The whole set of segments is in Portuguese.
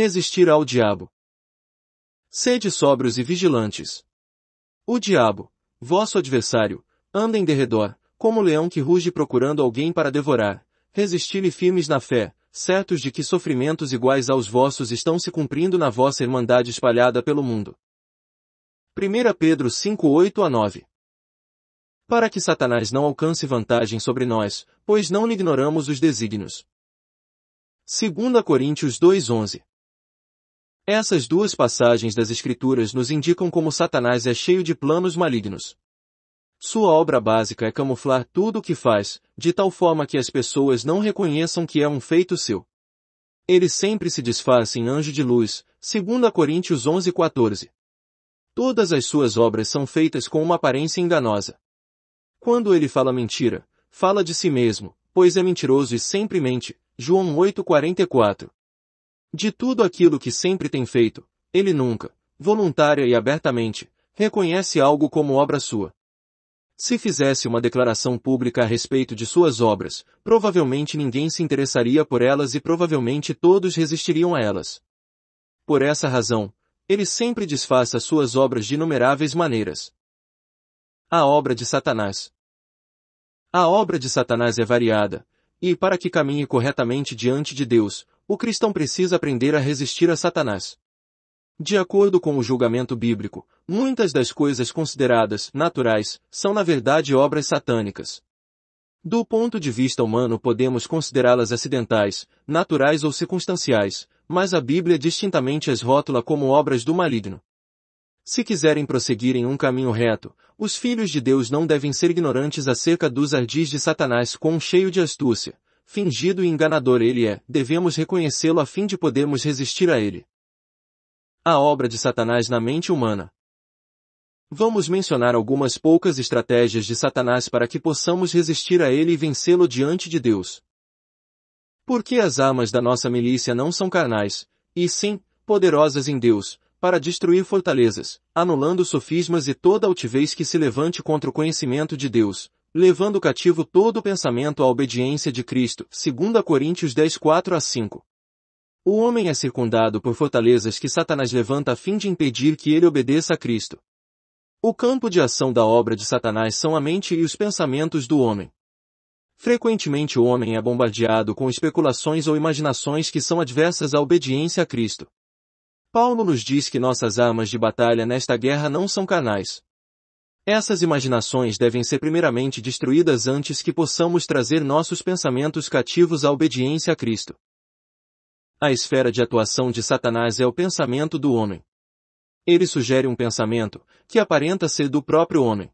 Resistir ao diabo. Sede sóbrios e vigilantes. O diabo, vosso adversário, anda em derredor, como leão que ruge procurando alguém para devorar. Resisti-lhe firmes na fé, certos de que sofrimentos iguais aos vossos estão se cumprindo na vossa irmandade espalhada pelo mundo. 1 Pedro 5 8 a 9 Para que Satanás não alcance vantagem sobre nós, pois não lhe ignoramos os desígnios. 2 Coríntios 2 11 essas duas passagens das Escrituras nos indicam como Satanás é cheio de planos malignos. Sua obra básica é camuflar tudo o que faz, de tal forma que as pessoas não reconheçam que é um feito seu. Ele sempre se disfarça em anjo de luz, segundo Coríntios 11:14. Todas as suas obras são feitas com uma aparência enganosa. Quando ele fala mentira, fala de si mesmo, pois é mentiroso e sempre mente. João 8:44. De tudo aquilo que sempre tem feito, ele nunca, voluntária e abertamente, reconhece algo como obra sua. Se fizesse uma declaração pública a respeito de suas obras, provavelmente ninguém se interessaria por elas e provavelmente todos resistiriam a elas. Por essa razão, ele sempre disfarça suas obras de inumeráveis maneiras. A obra de Satanás. A obra de Satanás é variada, e para que caminhe corretamente diante de Deus, o cristão precisa aprender a resistir a Satanás. De acordo com o julgamento bíblico, muitas das coisas consideradas naturais são na verdade obras satânicas. Do ponto de vista humano podemos considerá-las acidentais, naturais ou circunstanciais, mas a Bíblia distintamente as rótula como obras do maligno. Se quiserem prosseguir em um caminho reto, os filhos de Deus não devem ser ignorantes acerca dos ardis de Satanás com um cheio de astúcia, fingido e enganador ele é, devemos reconhecê-lo a fim de podermos resistir a ele. A obra de Satanás na mente humana. Vamos mencionar algumas poucas estratégias de Satanás para que possamos resistir a ele e vencê-lo diante de Deus. Porque as armas da nossa milícia não são carnais, e sim, poderosas em Deus, para destruir fortalezas, anulando sofismas e toda altivez que se levante contra o conhecimento de Deus, levando cativo todo pensamento à obediência de Cristo, 2 Coríntios 10, 4 a 5. O homem é circundado por fortalezas que Satanás levanta a fim de impedir que ele obedeça a Cristo. O campo de ação da obra de Satanás são a mente e os pensamentos do homem. Frequentemente o homem é bombardeado com especulações ou imaginações que são adversas à obediência a Cristo. Paulo nos diz que nossas armas de batalha nesta guerra não são carnais, essas imaginações devem ser primeiramente destruídas antes que possamos trazer nossos pensamentos cativos à obediência a Cristo. A esfera de atuação de Satanás é o pensamento do homem. Ele sugere um pensamento, que aparenta ser do próprio homem.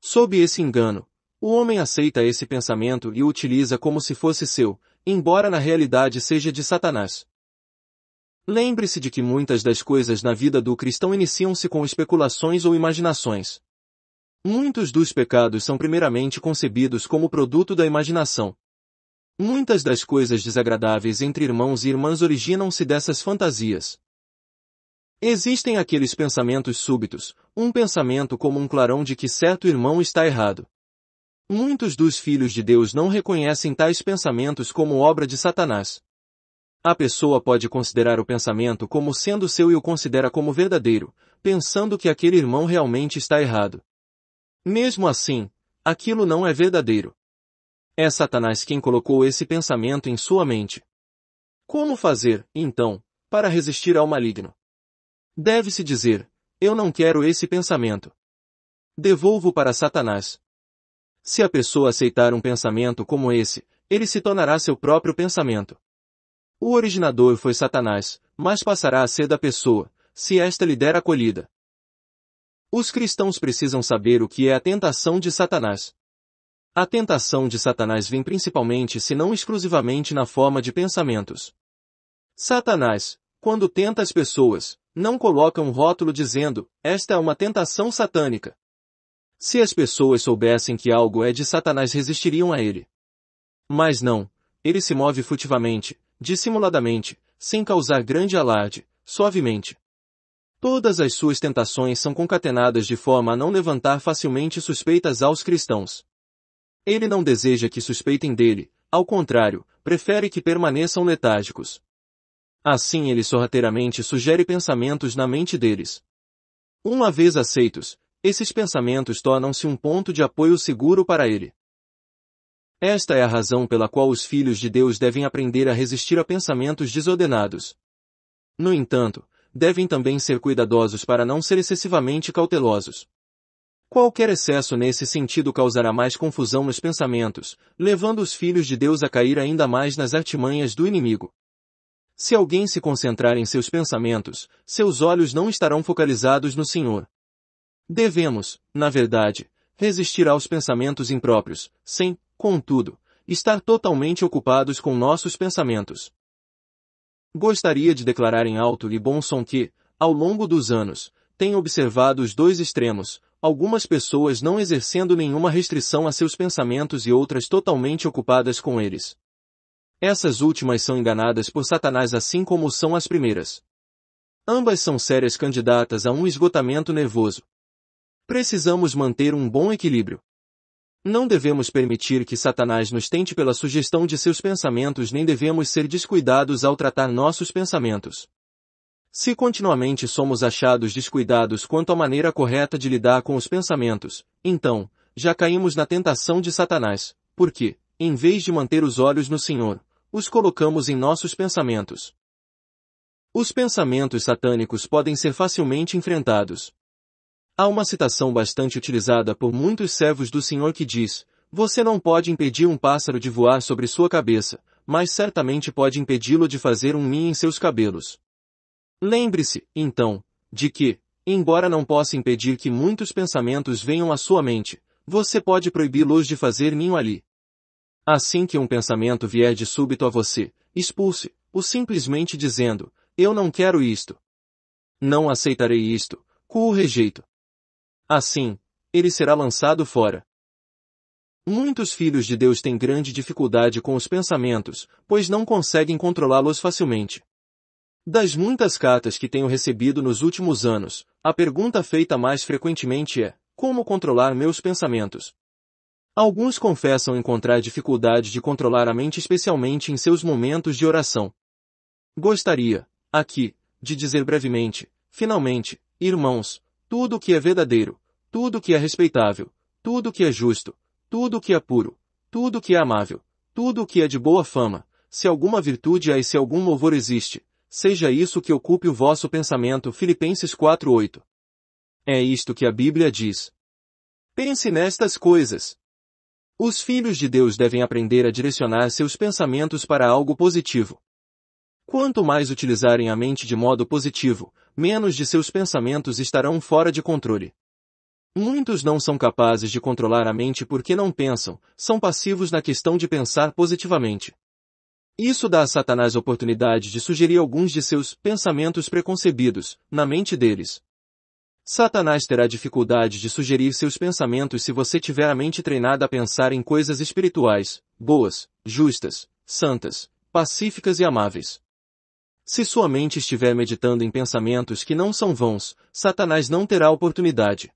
Sob esse engano, o homem aceita esse pensamento e o utiliza como se fosse seu, embora na realidade seja de Satanás. Lembre-se de que muitas das coisas na vida do cristão iniciam-se com especulações ou imaginações. Muitos dos pecados são primeiramente concebidos como produto da imaginação. Muitas das coisas desagradáveis entre irmãos e irmãs originam-se dessas fantasias. Existem aqueles pensamentos súbitos, um pensamento como um clarão de que certo irmão está errado. Muitos dos filhos de Deus não reconhecem tais pensamentos como obra de Satanás. A pessoa pode considerar o pensamento como sendo seu e o considera como verdadeiro, pensando que aquele irmão realmente está errado. Mesmo assim, aquilo não é verdadeiro. É Satanás quem colocou esse pensamento em sua mente. Como fazer, então, para resistir ao maligno? Deve-se dizer, eu não quero esse pensamento. Devolvo para Satanás. Se a pessoa aceitar um pensamento como esse, ele se tornará seu próprio pensamento. O originador foi Satanás, mas passará a ser da pessoa, se esta lhe der acolhida. Os cristãos precisam saber o que é a tentação de Satanás. A tentação de Satanás vem principalmente se não exclusivamente na forma de pensamentos. Satanás, quando tenta as pessoas, não coloca um rótulo dizendo, esta é uma tentação satânica. Se as pessoas soubessem que algo é de Satanás resistiriam a ele. Mas não, ele se move furtivamente, dissimuladamente, sem causar grande alarde, suavemente. Todas as suas tentações são concatenadas de forma a não levantar facilmente suspeitas aos cristãos. Ele não deseja que suspeitem dele, ao contrário, prefere que permaneçam letárgicos. Assim ele sorrateiramente sugere pensamentos na mente deles. Uma vez aceitos, esses pensamentos tornam-se um ponto de apoio seguro para ele. Esta é a razão pela qual os filhos de Deus devem aprender a resistir a pensamentos desordenados. No entanto, devem também ser cuidadosos para não ser excessivamente cautelosos. Qualquer excesso nesse sentido causará mais confusão nos pensamentos, levando os filhos de Deus a cair ainda mais nas artimanhas do inimigo. Se alguém se concentrar em seus pensamentos, seus olhos não estarão focalizados no Senhor. Devemos, na verdade, resistir aos pensamentos impróprios, sem, contudo, estar totalmente ocupados com nossos pensamentos. Gostaria de declarar em alto e bom som que, ao longo dos anos, tenho observado os dois extremos, algumas pessoas não exercendo nenhuma restrição a seus pensamentos e outras totalmente ocupadas com eles. Essas últimas são enganadas por Satanás assim como são as primeiras. Ambas são sérias candidatas a um esgotamento nervoso. Precisamos manter um bom equilíbrio. Não devemos permitir que Satanás nos tente pela sugestão de seus pensamentos nem devemos ser descuidados ao tratar nossos pensamentos. Se continuamente somos achados descuidados quanto à maneira correta de lidar com os pensamentos, então, já caímos na tentação de Satanás, porque, em vez de manter os olhos no Senhor, os colocamos em nossos pensamentos. Os pensamentos satânicos podem ser facilmente enfrentados. Há uma citação bastante utilizada por muitos servos do Senhor que diz, você não pode impedir um pássaro de voar sobre sua cabeça, mas certamente pode impedi-lo de fazer um ninho em seus cabelos. Lembre-se, então, de que, embora não possa impedir que muitos pensamentos venham à sua mente, você pode proibi-los de fazer ninho ali. Assim que um pensamento vier de súbito a você, expulse, o simplesmente dizendo, eu não quero isto. Não aceitarei isto, cu o rejeito. Assim, ele será lançado fora. Muitos filhos de Deus têm grande dificuldade com os pensamentos, pois não conseguem controlá-los facilmente. Das muitas cartas que tenho recebido nos últimos anos, a pergunta feita mais frequentemente é, como controlar meus pensamentos? Alguns confessam encontrar dificuldade de controlar a mente especialmente em seus momentos de oração. Gostaria, aqui, de dizer brevemente, finalmente, irmãos, tudo o que é verdadeiro, tudo o que é respeitável, tudo o que é justo, tudo o que é puro, tudo o que é amável, tudo o que é de boa fama, se alguma virtude há e se algum louvor existe, seja isso que ocupe o vosso pensamento. Filipenses 4:8. É isto que a Bíblia diz. Pense nestas coisas. Os filhos de Deus devem aprender a direcionar seus pensamentos para algo positivo. Quanto mais utilizarem a mente de modo positivo, menos de seus pensamentos estarão fora de controle. Muitos não são capazes de controlar a mente porque não pensam, são passivos na questão de pensar positivamente. Isso dá a Satanás a oportunidade de sugerir alguns de seus pensamentos preconcebidos na mente deles. Satanás terá dificuldade de sugerir seus pensamentos se você tiver a mente treinada a pensar em coisas espirituais, boas, justas, santas, pacíficas e amáveis. Se sua mente estiver meditando em pensamentos que não são vãos, Satanás não terá oportunidade.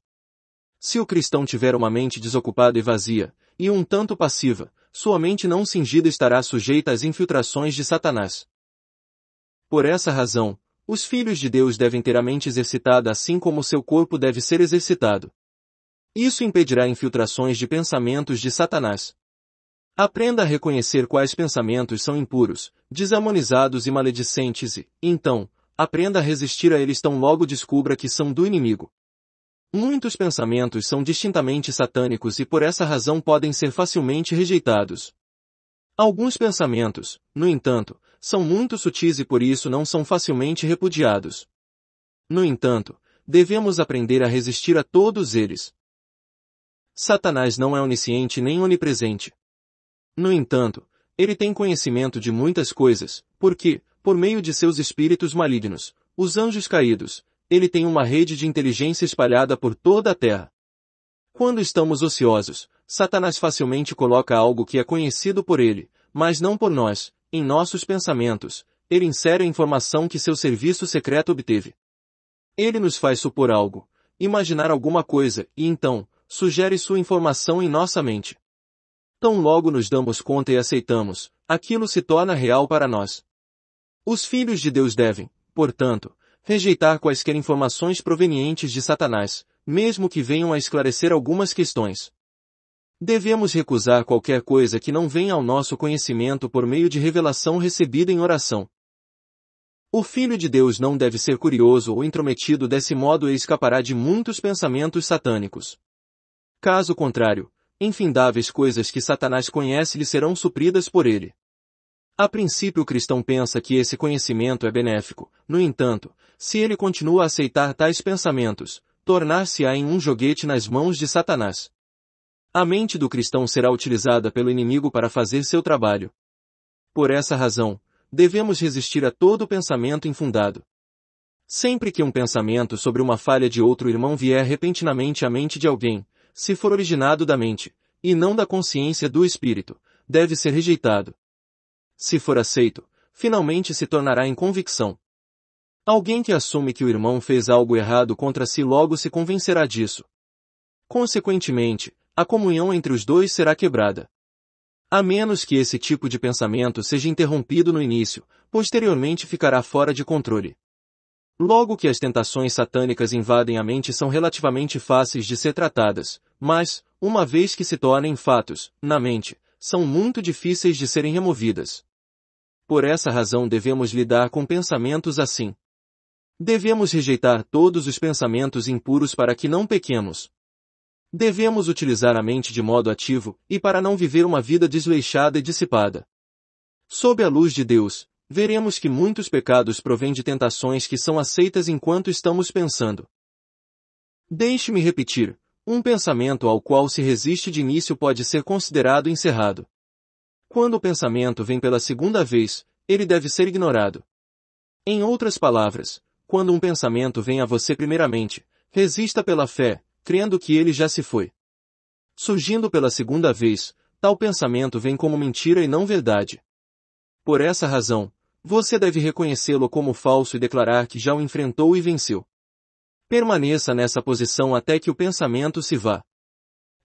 Se o cristão tiver uma mente desocupada e vazia, e um tanto passiva, sua mente não cingida estará sujeita às infiltrações de Satanás. Por essa razão, os filhos de Deus devem ter a mente exercitada assim como seu corpo deve ser exercitado. Isso impedirá infiltrações de pensamentos de Satanás. Aprenda a reconhecer quais pensamentos são impuros, desamonizados e maledicentes e, então, aprenda a resistir a eles tão logo descubra que são do inimigo. Muitos pensamentos são distintamente satânicos e por essa razão podem ser facilmente rejeitados. Alguns pensamentos, no entanto, são muito sutis e por isso não são facilmente repudiados. No entanto, devemos aprender a resistir a todos eles. Satanás não é onisciente nem onipresente. No entanto, ele tem conhecimento de muitas coisas, porque, por meio de seus espíritos malignos, os anjos caídos, ele tem uma rede de inteligência espalhada por toda a terra. Quando estamos ociosos, Satanás facilmente coloca algo que é conhecido por ele, mas não por nós, em nossos pensamentos, ele insere a informação que seu serviço secreto obteve. Ele nos faz supor algo, imaginar alguma coisa e então, sugere sua informação em nossa mente. Tão logo nos damos conta e aceitamos, aquilo se torna real para nós. Os filhos de Deus devem, portanto, rejeitar quaisquer informações provenientes de Satanás, mesmo que venham a esclarecer algumas questões. Devemos recusar qualquer coisa que não venha ao nosso conhecimento por meio de revelação recebida em oração. O Filho de Deus não deve ser curioso ou intrometido desse modo e escapará de muitos pensamentos satânicos. Caso contrário, infindáveis coisas que Satanás conhece lhe serão supridas por ele. A princípio o cristão pensa que esse conhecimento é benéfico, no entanto, se ele continua a aceitar tais pensamentos, tornar-se-á em um joguete nas mãos de Satanás. A mente do cristão será utilizada pelo inimigo para fazer seu trabalho. Por essa razão, devemos resistir a todo pensamento infundado. Sempre que um pensamento sobre uma falha de outro irmão vier repentinamente à mente de alguém, se for originado da mente, e não da consciência do espírito, deve ser rejeitado. Se for aceito, finalmente se tornará em convicção. Alguém que assume que o irmão fez algo errado contra si logo se convencerá disso. Consequentemente, a comunhão entre os dois será quebrada. A menos que esse tipo de pensamento seja interrompido no início, posteriormente ficará fora de controle. Logo que as tentações satânicas invadem a mente são relativamente fáceis de ser tratadas, mas, uma vez que se tornem fatos, na mente, são muito difíceis de serem removidas. Por essa razão devemos lidar com pensamentos assim. Devemos rejeitar todos os pensamentos impuros para que não pequemos. Devemos utilizar a mente de modo ativo e para não viver uma vida desleixada e dissipada. Sob a luz de Deus, veremos que muitos pecados provêm de tentações que são aceitas enquanto estamos pensando. Deixe-me repetir, um pensamento ao qual se resiste de início pode ser considerado encerrado. Quando o pensamento vem pela segunda vez, ele deve ser ignorado. Em outras palavras, quando um pensamento vem a você primeiramente, resista pela fé, crendo que ele já se foi. Surgindo pela segunda vez, tal pensamento vem como mentira e não verdade. Por essa razão, você deve reconhecê-lo como falso e declarar que já o enfrentou e venceu. Permaneça nessa posição até que o pensamento se vá.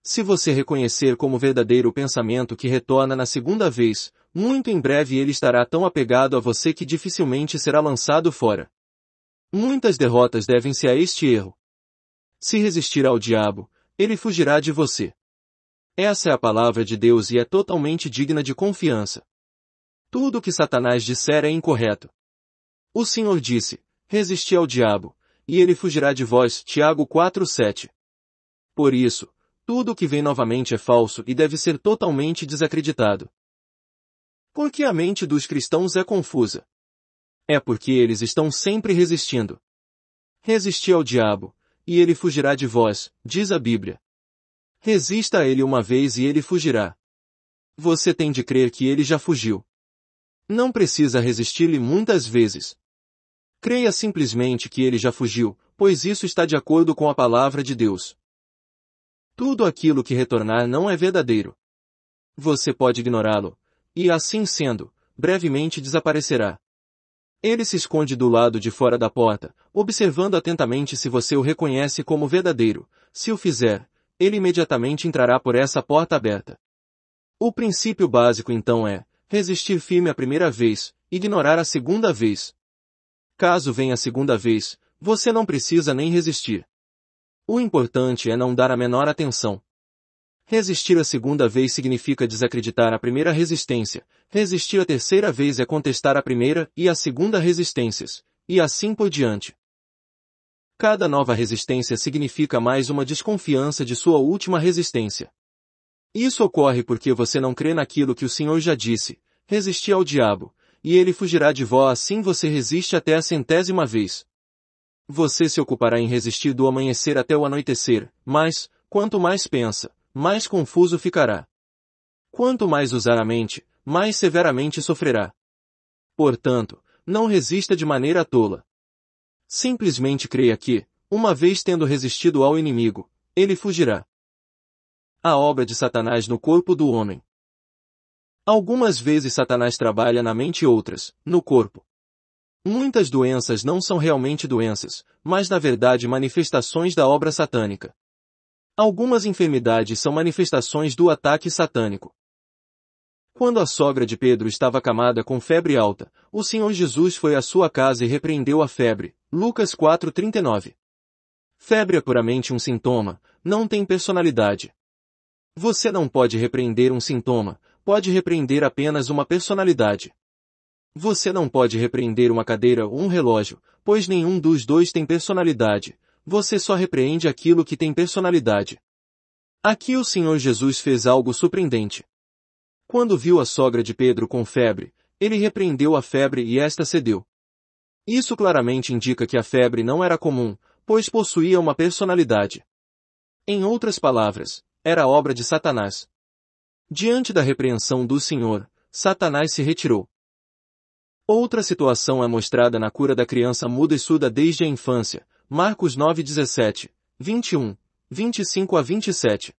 Se você reconhecer como verdadeiro o pensamento que retorna na segunda vez, muito em breve ele estará tão apegado a você que dificilmente será lançado fora. Muitas derrotas devem-se a este erro. Se resistir ao diabo, ele fugirá de você. Essa é a palavra de Deus e é totalmente digna de confiança. Tudo o que Satanás disser é incorreto. O Senhor disse, resisti ao diabo, e ele fugirá de vós. Tiago 4:7. Por isso, tudo o que vem novamente é falso e deve ser totalmente desacreditado. Por que a mente dos cristãos é confusa? É porque eles estão sempre resistindo. Resisti ao diabo, e ele fugirá de vós, diz a Bíblia. Resista a ele uma vez e ele fugirá. Você tem de crer que ele já fugiu. Não precisa resistir-lhe muitas vezes, Creia simplesmente que ele já fugiu, pois isso está de acordo com a palavra de Deus. Tudo aquilo que retornar não é verdadeiro. Você pode ignorá-lo, e assim sendo, brevemente desaparecerá. Ele se esconde do lado de fora da porta, observando atentamente se você o reconhece como verdadeiro. Se o fizer, ele imediatamente entrará por essa porta aberta. O princípio básico então é resistir firme a primeira vez, ignorar a segunda vez. Caso venha a segunda vez, você não precisa nem resistir. O importante é não dar a menor atenção. Resistir a segunda vez significa desacreditar a primeira resistência, resistir a terceira vez é contestar a primeira e a segunda resistências, e assim por diante. Cada nova resistência significa mais uma desconfiança de sua última resistência. Isso ocorre porque você não crê naquilo que o Senhor já disse, resistir ao diabo, e ele fugirá de vós assim você resiste até a centésima vez. Você se ocupará em resistir do amanhecer até o anoitecer, mas, quanto mais pensa, mais confuso ficará. Quanto mais usar a mente, mais severamente sofrerá. Portanto, não resista de maneira tola. Simplesmente creia que, uma vez tendo resistido ao inimigo, ele fugirá. A obra de Satanás no corpo do homem. Algumas vezes Satanás trabalha na mente e outras, no corpo. Muitas doenças não são realmente doenças, mas na verdade manifestações da obra satânica. Algumas enfermidades são manifestações do ataque satânico. Quando a sogra de Pedro estava acamada com febre alta, o Senhor Jesus foi à sua casa e repreendeu a febre. Lucas 4:39. Febre é puramente um sintoma, não tem personalidade. Você não pode repreender um sintoma, pode repreender apenas uma personalidade. Você não pode repreender uma cadeira ou um relógio, pois nenhum dos dois tem personalidade. Você só repreende aquilo que tem personalidade. Aqui o Senhor Jesus fez algo surpreendente. Quando viu a sogra de Pedro com febre, ele repreendeu a febre e esta cedeu. Isso claramente indica que a febre não era comum, pois possuía uma personalidade. Em outras palavras, era obra de Satanás. Diante da repreensão do Senhor, Satanás se retirou. Outra situação é mostrada na cura da criança muda e surda desde a infância, Marcos 9, 17, 21, 25 a 27.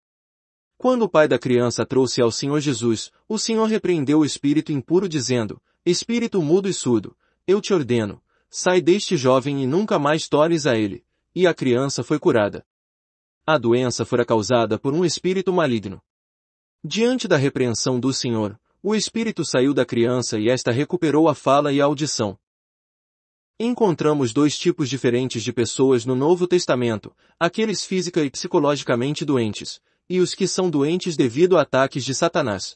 Quando o pai da criança trouxe ao Senhor Jesus, o Senhor repreendeu o espírito impuro dizendo, Espírito mudo e surdo, eu te ordeno, sai deste jovem e nunca mais tornes a ele. E a criança foi curada. A doença fora causada por um espírito maligno. Diante da repreensão do Senhor, o espírito saiu da criança e esta recuperou a fala e a audição. Encontramos dois tipos diferentes de pessoas no Novo Testamento, aqueles física e psicologicamente doentes, e os que são doentes devido a ataques de Satanás.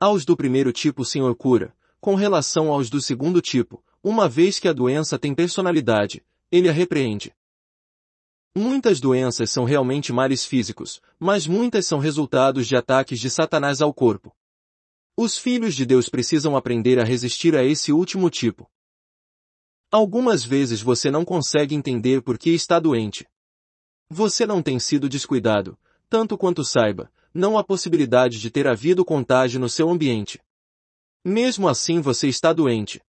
Aos do primeiro tipo o Senhor cura, com relação aos do segundo tipo, uma vez que a doença tem personalidade, ele a repreende. Muitas doenças são realmente males físicos, mas muitas são resultados de ataques de Satanás ao corpo. Os filhos de Deus precisam aprender a resistir a esse último tipo. Algumas vezes você não consegue entender por que está doente. Você não tem sido descuidado, tanto quanto saiba, não há possibilidade de ter havido contágio no seu ambiente. Mesmo assim você está doente.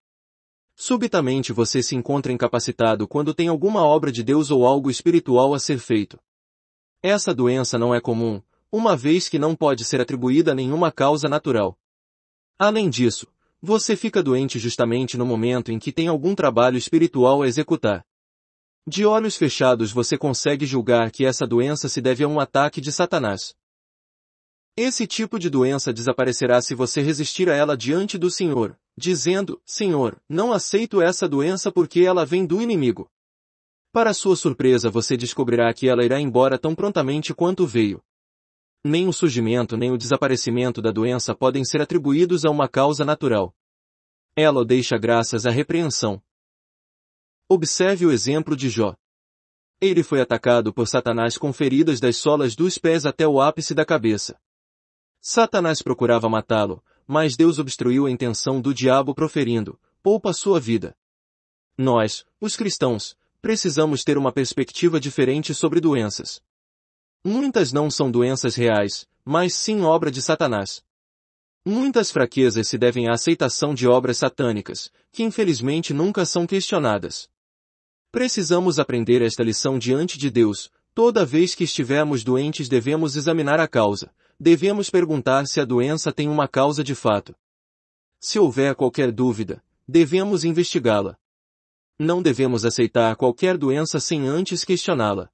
Subitamente você se encontra incapacitado quando tem alguma obra de Deus ou algo espiritual a ser feito. Essa doença não é comum, uma vez que não pode ser atribuída a nenhuma causa natural. Além disso, você fica doente justamente no momento em que tem algum trabalho espiritual a executar. De olhos fechados você consegue julgar que essa doença se deve a um ataque de Satanás. Esse tipo de doença desaparecerá se você resistir a ela diante do Senhor, dizendo, Senhor, não aceito essa doença porque ela vem do inimigo. Para sua surpresa você descobrirá que ela irá embora tão prontamente quanto veio. Nem o surgimento nem o desaparecimento da doença podem ser atribuídos a uma causa natural. Ela o deixa graças à repreensão. Observe o exemplo de Jó. Ele foi atacado por Satanás com feridas das solas dos pés até o ápice da cabeça. Satanás procurava matá-lo, mas Deus obstruiu a intenção do diabo proferindo, poupa sua vida. Nós, os cristãos, precisamos ter uma perspectiva diferente sobre doenças. Muitas não são doenças reais, mas sim obra de Satanás. Muitas fraquezas se devem à aceitação de obras satânicas, que infelizmente nunca são questionadas. Precisamos aprender esta lição diante de Deus, toda vez que estivermos doentes devemos examinar a causa, devemos perguntar se a doença tem uma causa de fato. Se houver qualquer dúvida, devemos investigá-la. Não devemos aceitar qualquer doença sem antes questioná-la.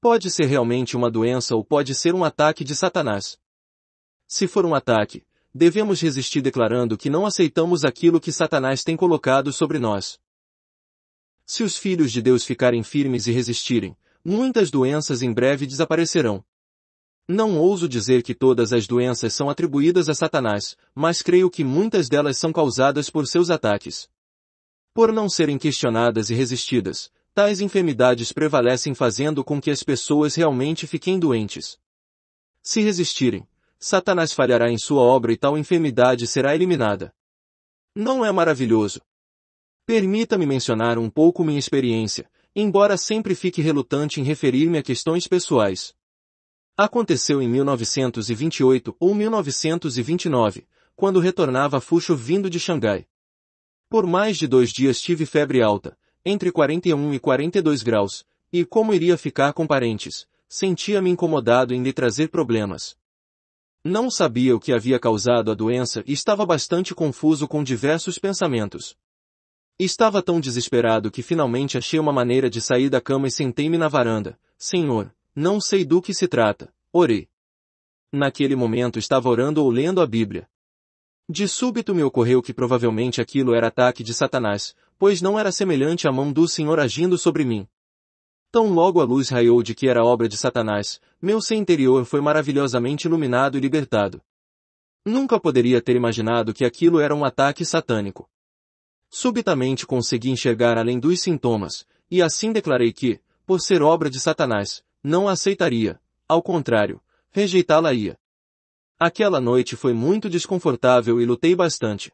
Pode ser realmente uma doença ou pode ser um ataque de Satanás. Se for um ataque, devemos resistir declarando que não aceitamos aquilo que Satanás tem colocado sobre nós. Se os filhos de Deus ficarem firmes e resistirem, muitas doenças em breve desaparecerão. Não ouso dizer que todas as doenças são atribuídas a Satanás, mas creio que muitas delas são causadas por seus ataques. Por não serem questionadas e resistidas, tais enfermidades prevalecem fazendo com que as pessoas realmente fiquem doentes. Se resistirem, Satanás falhará em sua obra e tal enfermidade será eliminada. Não é maravilhoso? Permita-me mencionar um pouco minha experiência, embora sempre fique relutante em referir-me a questões pessoais. Aconteceu em 1928 ou 1929, quando retornava a Fuxo vindo de Xangai. Por mais de dois dias tive febre alta, entre 41 e 42 graus, e como iria ficar com parentes, sentia-me incomodado em lhe trazer problemas. Não sabia o que havia causado a doença e estava bastante confuso com diversos pensamentos. Estava tão desesperado que finalmente achei uma maneira de sair da cama e sentei-me na varanda. Senhor, não sei do que se trata. Orei. Naquele momento estava orando ou lendo a Bíblia. De súbito me ocorreu que provavelmente aquilo era ataque de Satanás, pois não era semelhante à mão do Senhor agindo sobre mim. Tão logo a luz raiou de que era obra de Satanás, meu ser interior foi maravilhosamente iluminado e libertado. Nunca poderia ter imaginado que aquilo era um ataque satânico. Subitamente consegui enxergar além dos sintomas, e assim declarei que, por ser obra de Satanás, não aceitaria. Ao contrário, rejeitá-la-ia. Aquela noite foi muito desconfortável e lutei bastante.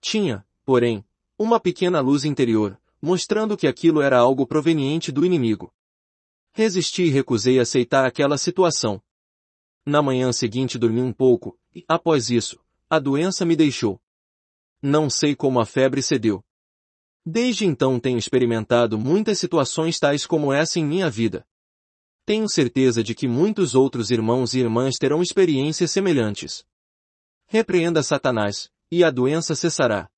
Tinha, porém, uma pequena luz interior, mostrando que aquilo era algo proveniente do inimigo. Resisti e recusei aceitar aquela situação. Na manhã seguinte dormi um pouco, e, após isso, a doença me deixou. Não sei como a febre cedeu. Desde então tenho experimentado muitas situações tais como essa em minha vida. Tenho certeza de que muitos outros irmãos e irmãs terão experiências semelhantes. Repreenda Satanás, e a doença cessará.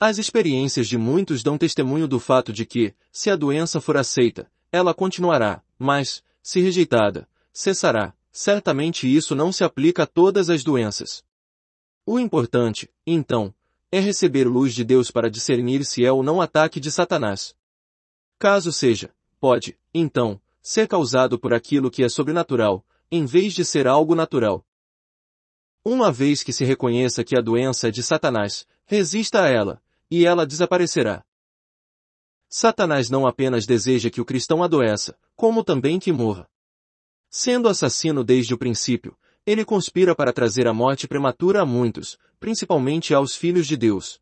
As experiências de muitos dão testemunho do fato de que, se a doença for aceita, ela continuará, mas, se rejeitada, cessará. Certamente isso não se aplica a todas as doenças. O importante, então, é receber luz de Deus para discernir se é ou não ataque de Satanás. Caso seja, pode, então, ser causado por aquilo que é sobrenatural, em vez de ser algo natural. Uma vez que se reconheça que a doença é de Satanás, resista a ela, e ela desaparecerá. Satanás não apenas deseja que o cristão adoeça, como também que morra. Sendo assassino desde o princípio, ele conspira para trazer a morte prematura a muitos, principalmente aos filhos de Deus.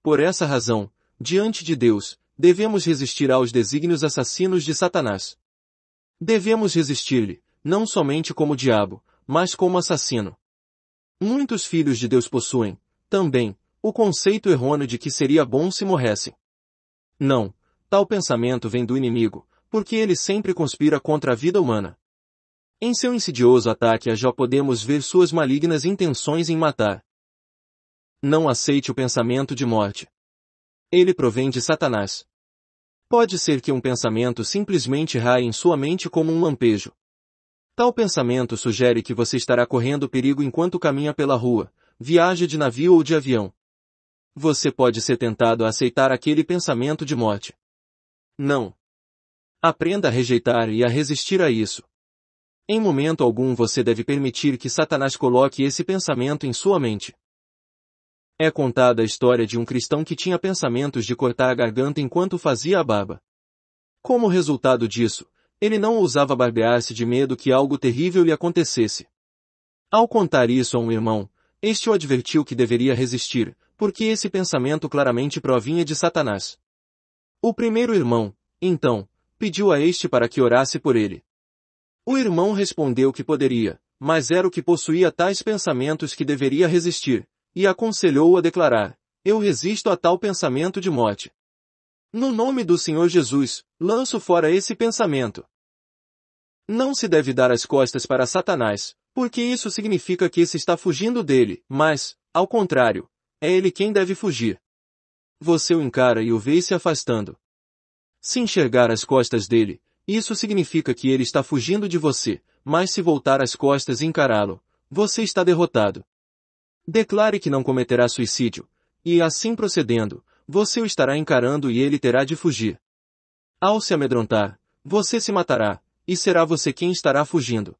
Por essa razão, diante de Deus, devemos resistir aos desígnios assassinos de Satanás. Devemos resistir-lhe, não somente como diabo, mas como assassino. Muitos filhos de Deus possuem, também, o conceito errôneo de que seria bom se morressem. Não, tal pensamento vem do inimigo, porque ele sempre conspira contra a vida humana. Em seu insidioso ataque a Jó podemos ver suas malignas intenções em matar. Não aceite o pensamento de morte. Ele provém de Satanás. Pode ser que um pensamento simplesmente raie em sua mente como um lampejo. Tal pensamento sugere que você estará correndo perigo enquanto caminha pela rua, viaja de navio ou de avião. Você pode ser tentado a aceitar aquele pensamento de morte. Não. Aprenda a rejeitar e a resistir a isso. Em momento algum você deve permitir que Satanás coloque esse pensamento em sua mente. É contada a história de um cristão que tinha pensamentos de cortar a garganta enquanto fazia a barba. Como resultado disso, ele não ousava barbear-se de medo que algo terrível lhe acontecesse. Ao contar isso a um irmão, este o advertiu que deveria resistir, porque esse pensamento claramente provinha de Satanás. O primeiro irmão, então, pediu a este para que orasse por ele. O irmão respondeu que poderia, mas era o que possuía tais pensamentos que deveria resistir, e aconselhou-o a declarar, eu resisto a tal pensamento de morte. No nome do Senhor Jesus, lanço fora esse pensamento. Não se deve dar as costas para Satanás, porque isso significa que se está fugindo dele, mas, ao contrário, é ele quem deve fugir. Você o encara e o vê se afastando. Se enxergar as costas dele, isso significa que ele está fugindo de você, mas se voltar as costas e encará-lo, você está derrotado. Declare que não cometerá suicídio, e assim procedendo, você o estará encarando e ele terá de fugir. Ao se amedrontar, você se matará, e será você quem estará fugindo.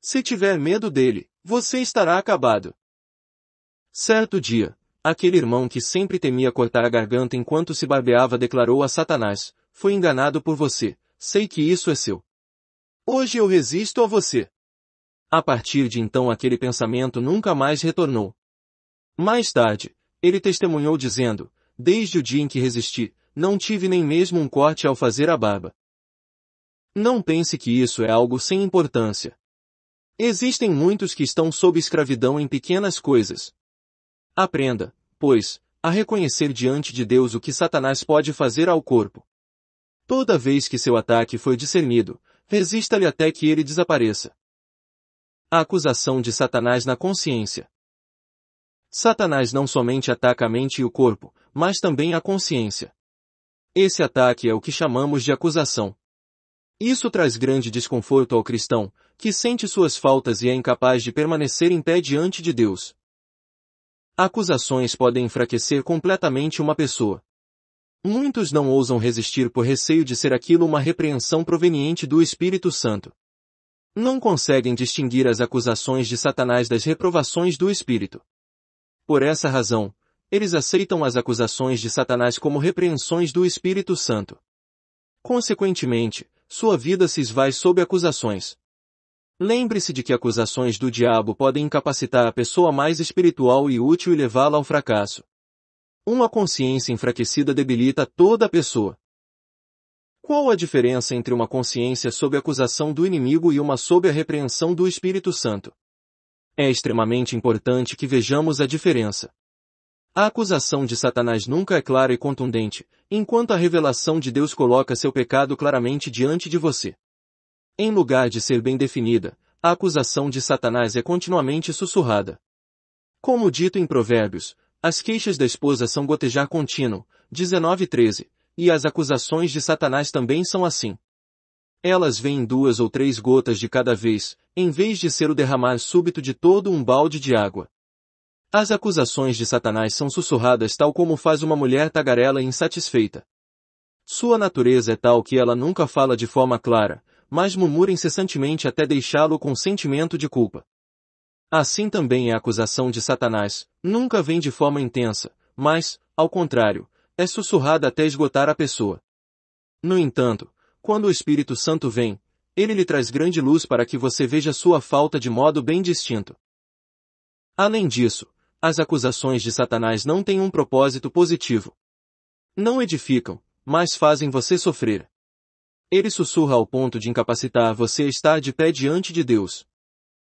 Se tiver medo dele, você estará acabado. Certo dia, aquele irmão que sempre temia cortar a garganta enquanto se barbeava declarou a Satanás, fui enganado por você, sei que isso é seu. Hoje eu resisto a você. A partir de então aquele pensamento nunca mais retornou. Mais tarde, ele testemunhou dizendo, desde o dia em que resisti, não tive nem mesmo um corte ao fazer a barba. Não pense que isso é algo sem importância. Existem muitos que estão sob escravidão em pequenas coisas. Aprenda, pois, a reconhecer diante de Deus o que Satanás pode fazer ao corpo. Toda vez que seu ataque foi discernido, resista-lhe até que ele desapareça. A acusação de Satanás na consciência. Satanás não somente ataca a mente e o corpo, mas também a consciência. Esse ataque é o que chamamos de acusação. Isso traz grande desconforto ao cristão, que sente suas faltas e é incapaz de permanecer em pé diante de Deus. Acusações podem enfraquecer completamente uma pessoa. Muitos não ousam resistir por receio de ser aquilo uma repreensão proveniente do Espírito Santo não conseguem distinguir as acusações de Satanás das reprovações do Espírito. Por essa razão, eles aceitam as acusações de Satanás como repreensões do Espírito Santo. Consequentemente, sua vida se esvai sob acusações. Lembre-se de que acusações do diabo podem incapacitar a pessoa mais espiritual e útil e levá-la ao fracasso. Uma consciência enfraquecida debilita toda a pessoa. Qual a diferença entre uma consciência sob acusação do inimigo e uma sob a repreensão do Espírito Santo? É extremamente importante que vejamos a diferença. A acusação de Satanás nunca é clara e contundente, enquanto a revelação de Deus coloca seu pecado claramente diante de você. Em lugar de ser bem definida, a acusação de Satanás é continuamente sussurrada. Como dito em Provérbios, as queixas da esposa são gotejar contínuo, 19:13, e as acusações de Satanás também são assim. Elas vêm duas ou três gotas de cada vez, em vez de ser o derramar súbito de todo um balde de água. As acusações de Satanás são sussurradas tal como faz uma mulher tagarela e insatisfeita. Sua natureza é tal que ela nunca fala de forma clara, mas murmura incessantemente até deixá-lo com sentimento de culpa. Assim também é a acusação de Satanás, nunca vem de forma intensa, mas, ao contrário, é sussurrada até esgotar a pessoa. No entanto, quando o Espírito Santo vem, ele lhe traz grande luz para que você veja sua falta de modo bem distinto. Além disso, as acusações de Satanás não têm um propósito positivo. Não edificam, mas fazem você sofrer. Ele sussurra ao ponto de incapacitar você a estar de pé diante de Deus.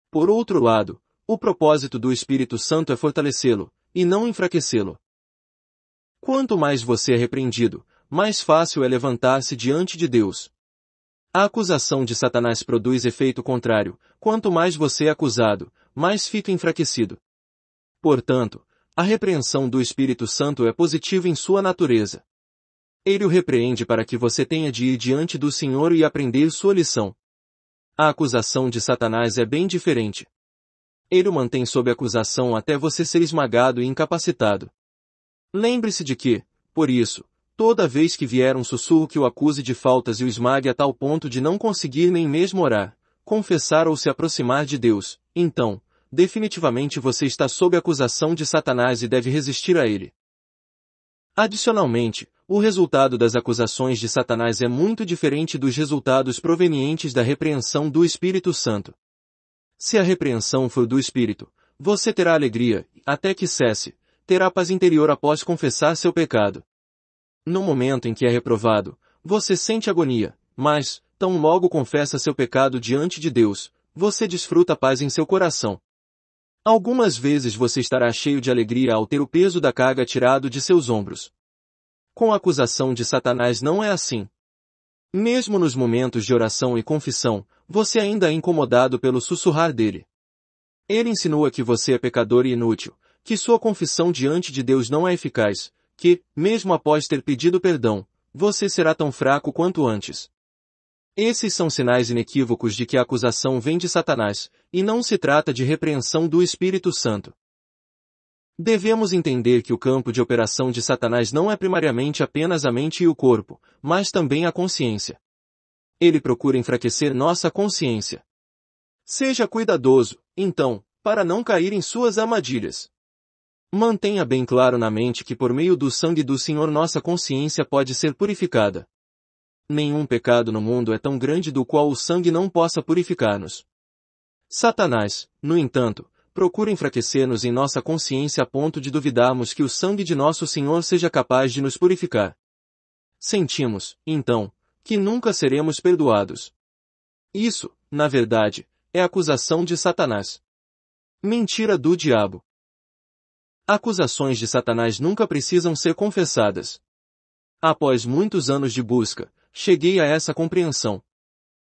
Por outro lado, o propósito do Espírito Santo é fortalecê-lo, e não enfraquecê-lo. Quanto mais você é repreendido, mais fácil é levantar-se diante de Deus. A acusação de Satanás produz efeito contrário. Quanto mais você é acusado, mais fica enfraquecido. Portanto, a repreensão do Espírito Santo é positiva em sua natureza. Ele o repreende para que você tenha de ir diante do Senhor e aprender sua lição. A acusação de Satanás é bem diferente. Ele o mantém sob acusação até você ser esmagado e incapacitado. Lembre-se de que, por isso, toda vez que vier um sussurro que o acuse de faltas e o esmague a tal ponto de não conseguir nem mesmo orar, confessar ou se aproximar de Deus, então, definitivamente você está sob acusação de Satanás e deve resistir a ele. Adicionalmente, o resultado das acusações de Satanás é muito diferente dos resultados provenientes da repreensão do Espírito Santo. Se a repreensão for do Espírito, você terá alegria, até que cesse, terá paz interior após confessar seu pecado. No momento em que é reprovado, você sente agonia, mas, tão logo confessa seu pecado diante de Deus, você desfruta paz em seu coração. Algumas vezes você estará cheio de alegria ao ter o peso da carga tirado de seus ombros. Com a acusação de Satanás não é assim. Mesmo nos momentos de oração e confissão, você ainda é incomodado pelo sussurrar dele. Ele insinua que você é pecador e inútil, que sua confissão diante de Deus não é eficaz, que, mesmo após ter pedido perdão, você será tão fraco quanto antes. Esses são sinais inequívocos de que a acusação vem de Satanás, e não se trata de repreensão do Espírito Santo. Devemos entender que o campo de operação de Satanás não é primariamente apenas a mente e o corpo, mas também a consciência. Ele procura enfraquecer nossa consciência. Seja cuidadoso, então, para não cair em suas armadilhas. Mantenha bem claro na mente que por meio do sangue do Senhor nossa consciência pode ser purificada. Nenhum pecado no mundo é tão grande do qual o sangue não possa purificar-nos. Satanás, no entanto, procura enfraquecer-nos em nossa consciência a ponto de duvidarmos que o sangue de nosso Senhor seja capaz de nos purificar. Sentimos, então, que nunca seremos perdoados. Isso, na verdade, é acusação de Satanás. Mentira do diabo acusações de Satanás nunca precisam ser confessadas. Após muitos anos de busca, cheguei a essa compreensão.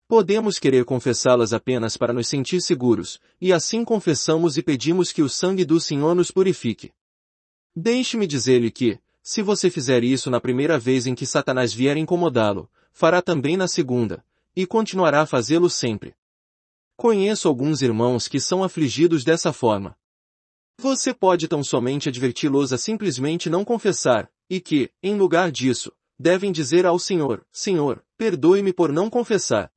Podemos querer confessá-las apenas para nos sentir seguros, e assim confessamos e pedimos que o sangue do Senhor nos purifique. Deixe-me dizer-lhe que, se você fizer isso na primeira vez em que Satanás vier incomodá-lo, fará também na segunda, e continuará a fazê-lo sempre. Conheço alguns irmãos que são afligidos dessa forma. Você pode tão somente adverti-los a simplesmente não confessar, e que, em lugar disso, devem dizer ao Senhor, Senhor, perdoe-me por não confessar.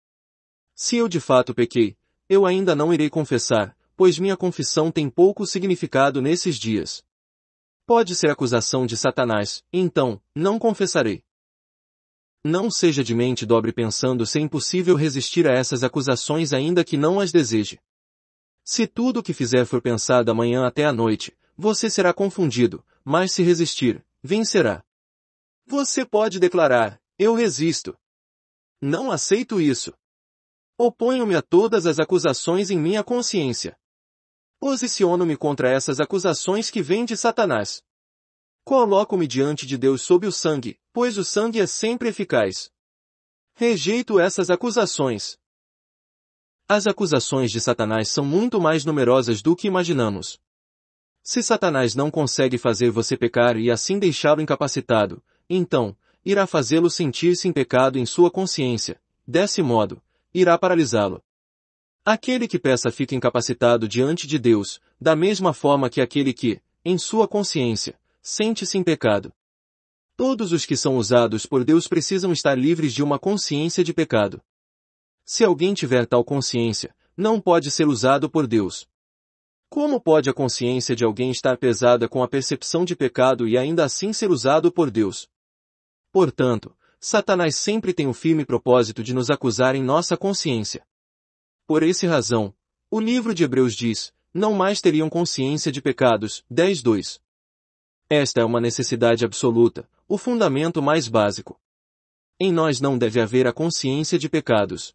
Se eu de fato pequei, eu ainda não irei confessar, pois minha confissão tem pouco significado nesses dias. Pode ser acusação de Satanás, então, não confessarei. Não seja de mente dobre pensando se é impossível resistir a essas acusações ainda que não as deseje. Se tudo o que fizer for pensar da manhã até a noite, você será confundido, mas se resistir, vencerá. Você pode declarar, eu resisto. Não aceito isso. Oponho-me a todas as acusações em minha consciência. Posiciono-me contra essas acusações que vêm de Satanás. Coloco-me diante de Deus sob o sangue, pois o sangue é sempre eficaz. Rejeito essas acusações. As acusações de Satanás são muito mais numerosas do que imaginamos. Se Satanás não consegue fazer você pecar e assim deixá-lo incapacitado, então, irá fazê-lo sentir-se em pecado em sua consciência. Desse modo, irá paralisá-lo. Aquele que peça fica incapacitado diante de Deus, da mesma forma que aquele que, em sua consciência, sente-se em pecado. Todos os que são usados por Deus precisam estar livres de uma consciência de pecado. Se alguém tiver tal consciência, não pode ser usado por Deus. Como pode a consciência de alguém estar pesada com a percepção de pecado e ainda assim ser usado por Deus? Portanto, Satanás sempre tem o firme propósito de nos acusar em nossa consciência. Por esse razão, o livro de Hebreus diz, não mais teriam consciência de pecados, 10.2. Esta é uma necessidade absoluta, o fundamento mais básico. Em nós não deve haver a consciência de pecados.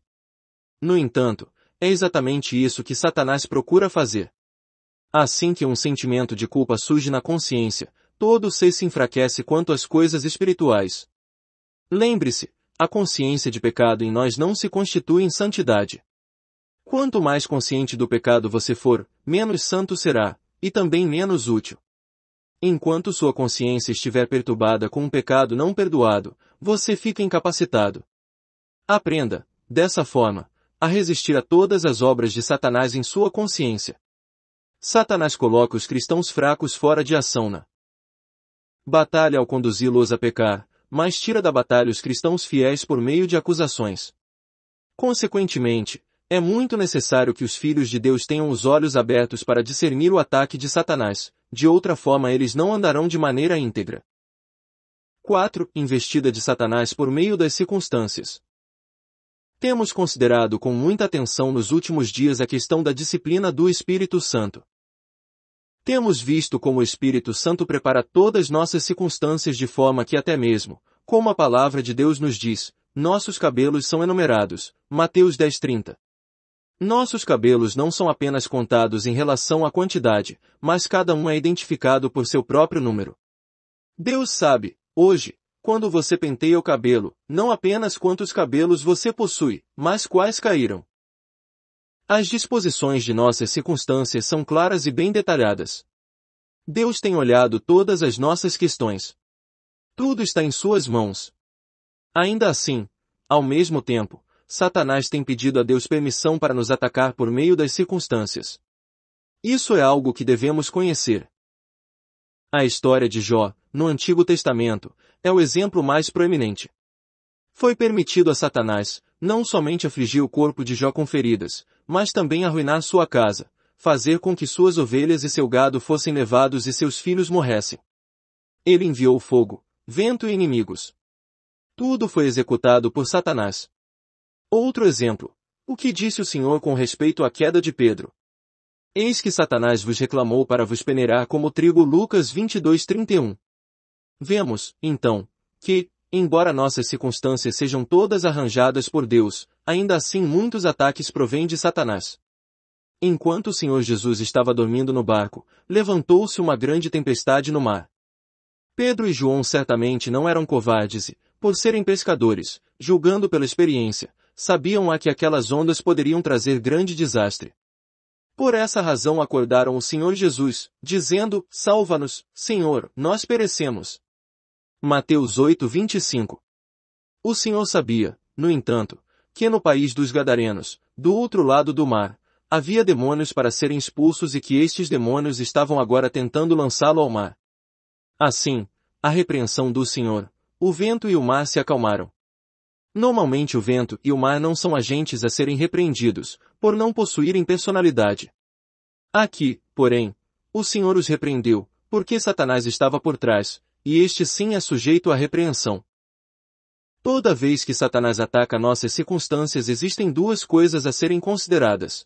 No entanto, é exatamente isso que Satanás procura fazer. Assim que um sentimento de culpa surge na consciência, todo o ser se enfraquece quanto às coisas espirituais. Lembre-se, a consciência de pecado em nós não se constitui em santidade. Quanto mais consciente do pecado você for, menos santo será, e também menos útil. Enquanto sua consciência estiver perturbada com um pecado não perdoado, você fica incapacitado. Aprenda, dessa forma, a resistir a todas as obras de Satanás em sua consciência. Satanás coloca os cristãos fracos fora de ação na batalha ao conduzi-los a pecar, mas tira da batalha os cristãos fiéis por meio de acusações. Consequentemente, é muito necessário que os filhos de Deus tenham os olhos abertos para discernir o ataque de Satanás, de outra forma eles não andarão de maneira íntegra. 4. Investida de Satanás por meio das circunstâncias. Temos considerado com muita atenção nos últimos dias a questão da disciplina do Espírito Santo. Temos visto como o Espírito Santo prepara todas nossas circunstâncias de forma que até mesmo, como a palavra de Deus nos diz, nossos cabelos são enumerados. Mateus 10:30. Nossos cabelos não são apenas contados em relação à quantidade, mas cada um é identificado por seu próprio número. Deus sabe, hoje, quando você penteia o cabelo, não apenas quantos cabelos você possui, mas quais caíram. As disposições de nossas circunstâncias são claras e bem detalhadas. Deus tem olhado todas as nossas questões. Tudo está em suas mãos. Ainda assim, ao mesmo tempo, Satanás tem pedido a Deus permissão para nos atacar por meio das circunstâncias. Isso é algo que devemos conhecer. A história de Jó, no Antigo Testamento, é o exemplo mais proeminente. Foi permitido a Satanás, não somente afligir o corpo de Jó com feridas, mas também arruinar sua casa, fazer com que suas ovelhas e seu gado fossem levados e seus filhos morressem. Ele enviou fogo, vento e inimigos. Tudo foi executado por Satanás. Outro exemplo. O que disse o Senhor com respeito à queda de Pedro? Eis que Satanás vos reclamou para vos peneirar como trigo Lucas 22:31. Vemos, então, que, embora nossas circunstâncias sejam todas arranjadas por Deus, ainda assim muitos ataques provêm de Satanás. Enquanto o Senhor Jesus estava dormindo no barco, levantou-se uma grande tempestade no mar. Pedro e João certamente não eram covardes e, por serem pescadores, julgando pela experiência, sabiam a que aquelas ondas poderiam trazer grande desastre. Por essa razão acordaram o Senhor Jesus, dizendo, Salva-nos, Senhor, nós perecemos. Mateus 8:25. O Senhor sabia, no entanto, que no país dos gadarenos, do outro lado do mar, havia demônios para serem expulsos e que estes demônios estavam agora tentando lançá-lo ao mar. Assim, a repreensão do Senhor, o vento e o mar se acalmaram. Normalmente o vento e o mar não são agentes a serem repreendidos, por não possuírem personalidade. Aqui, porém, o Senhor os repreendeu, porque Satanás estava por trás, e este sim é sujeito à repreensão. Toda vez que Satanás ataca nossas circunstâncias existem duas coisas a serem consideradas.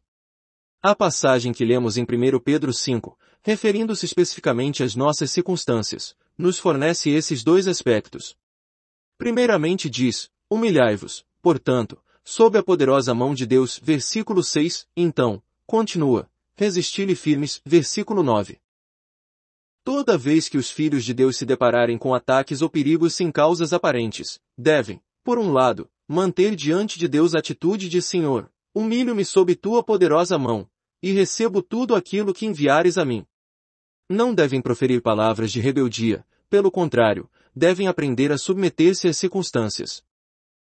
A passagem que lemos em 1 Pedro 5, referindo-se especificamente às nossas circunstâncias, nos fornece esses dois aspectos. Primeiramente diz, humilhai-vos, portanto, sob a poderosa mão de Deus, versículo 6, então, continua, resisti-lhe firmes, versículo 9. Toda vez que os filhos de Deus se depararem com ataques ou perigos sem causas aparentes, devem, por um lado, manter diante de Deus a atitude de Senhor, humilho-me sob tua poderosa mão, e recebo tudo aquilo que enviares a mim. Não devem proferir palavras de rebeldia, pelo contrário, devem aprender a submeter-se às circunstâncias.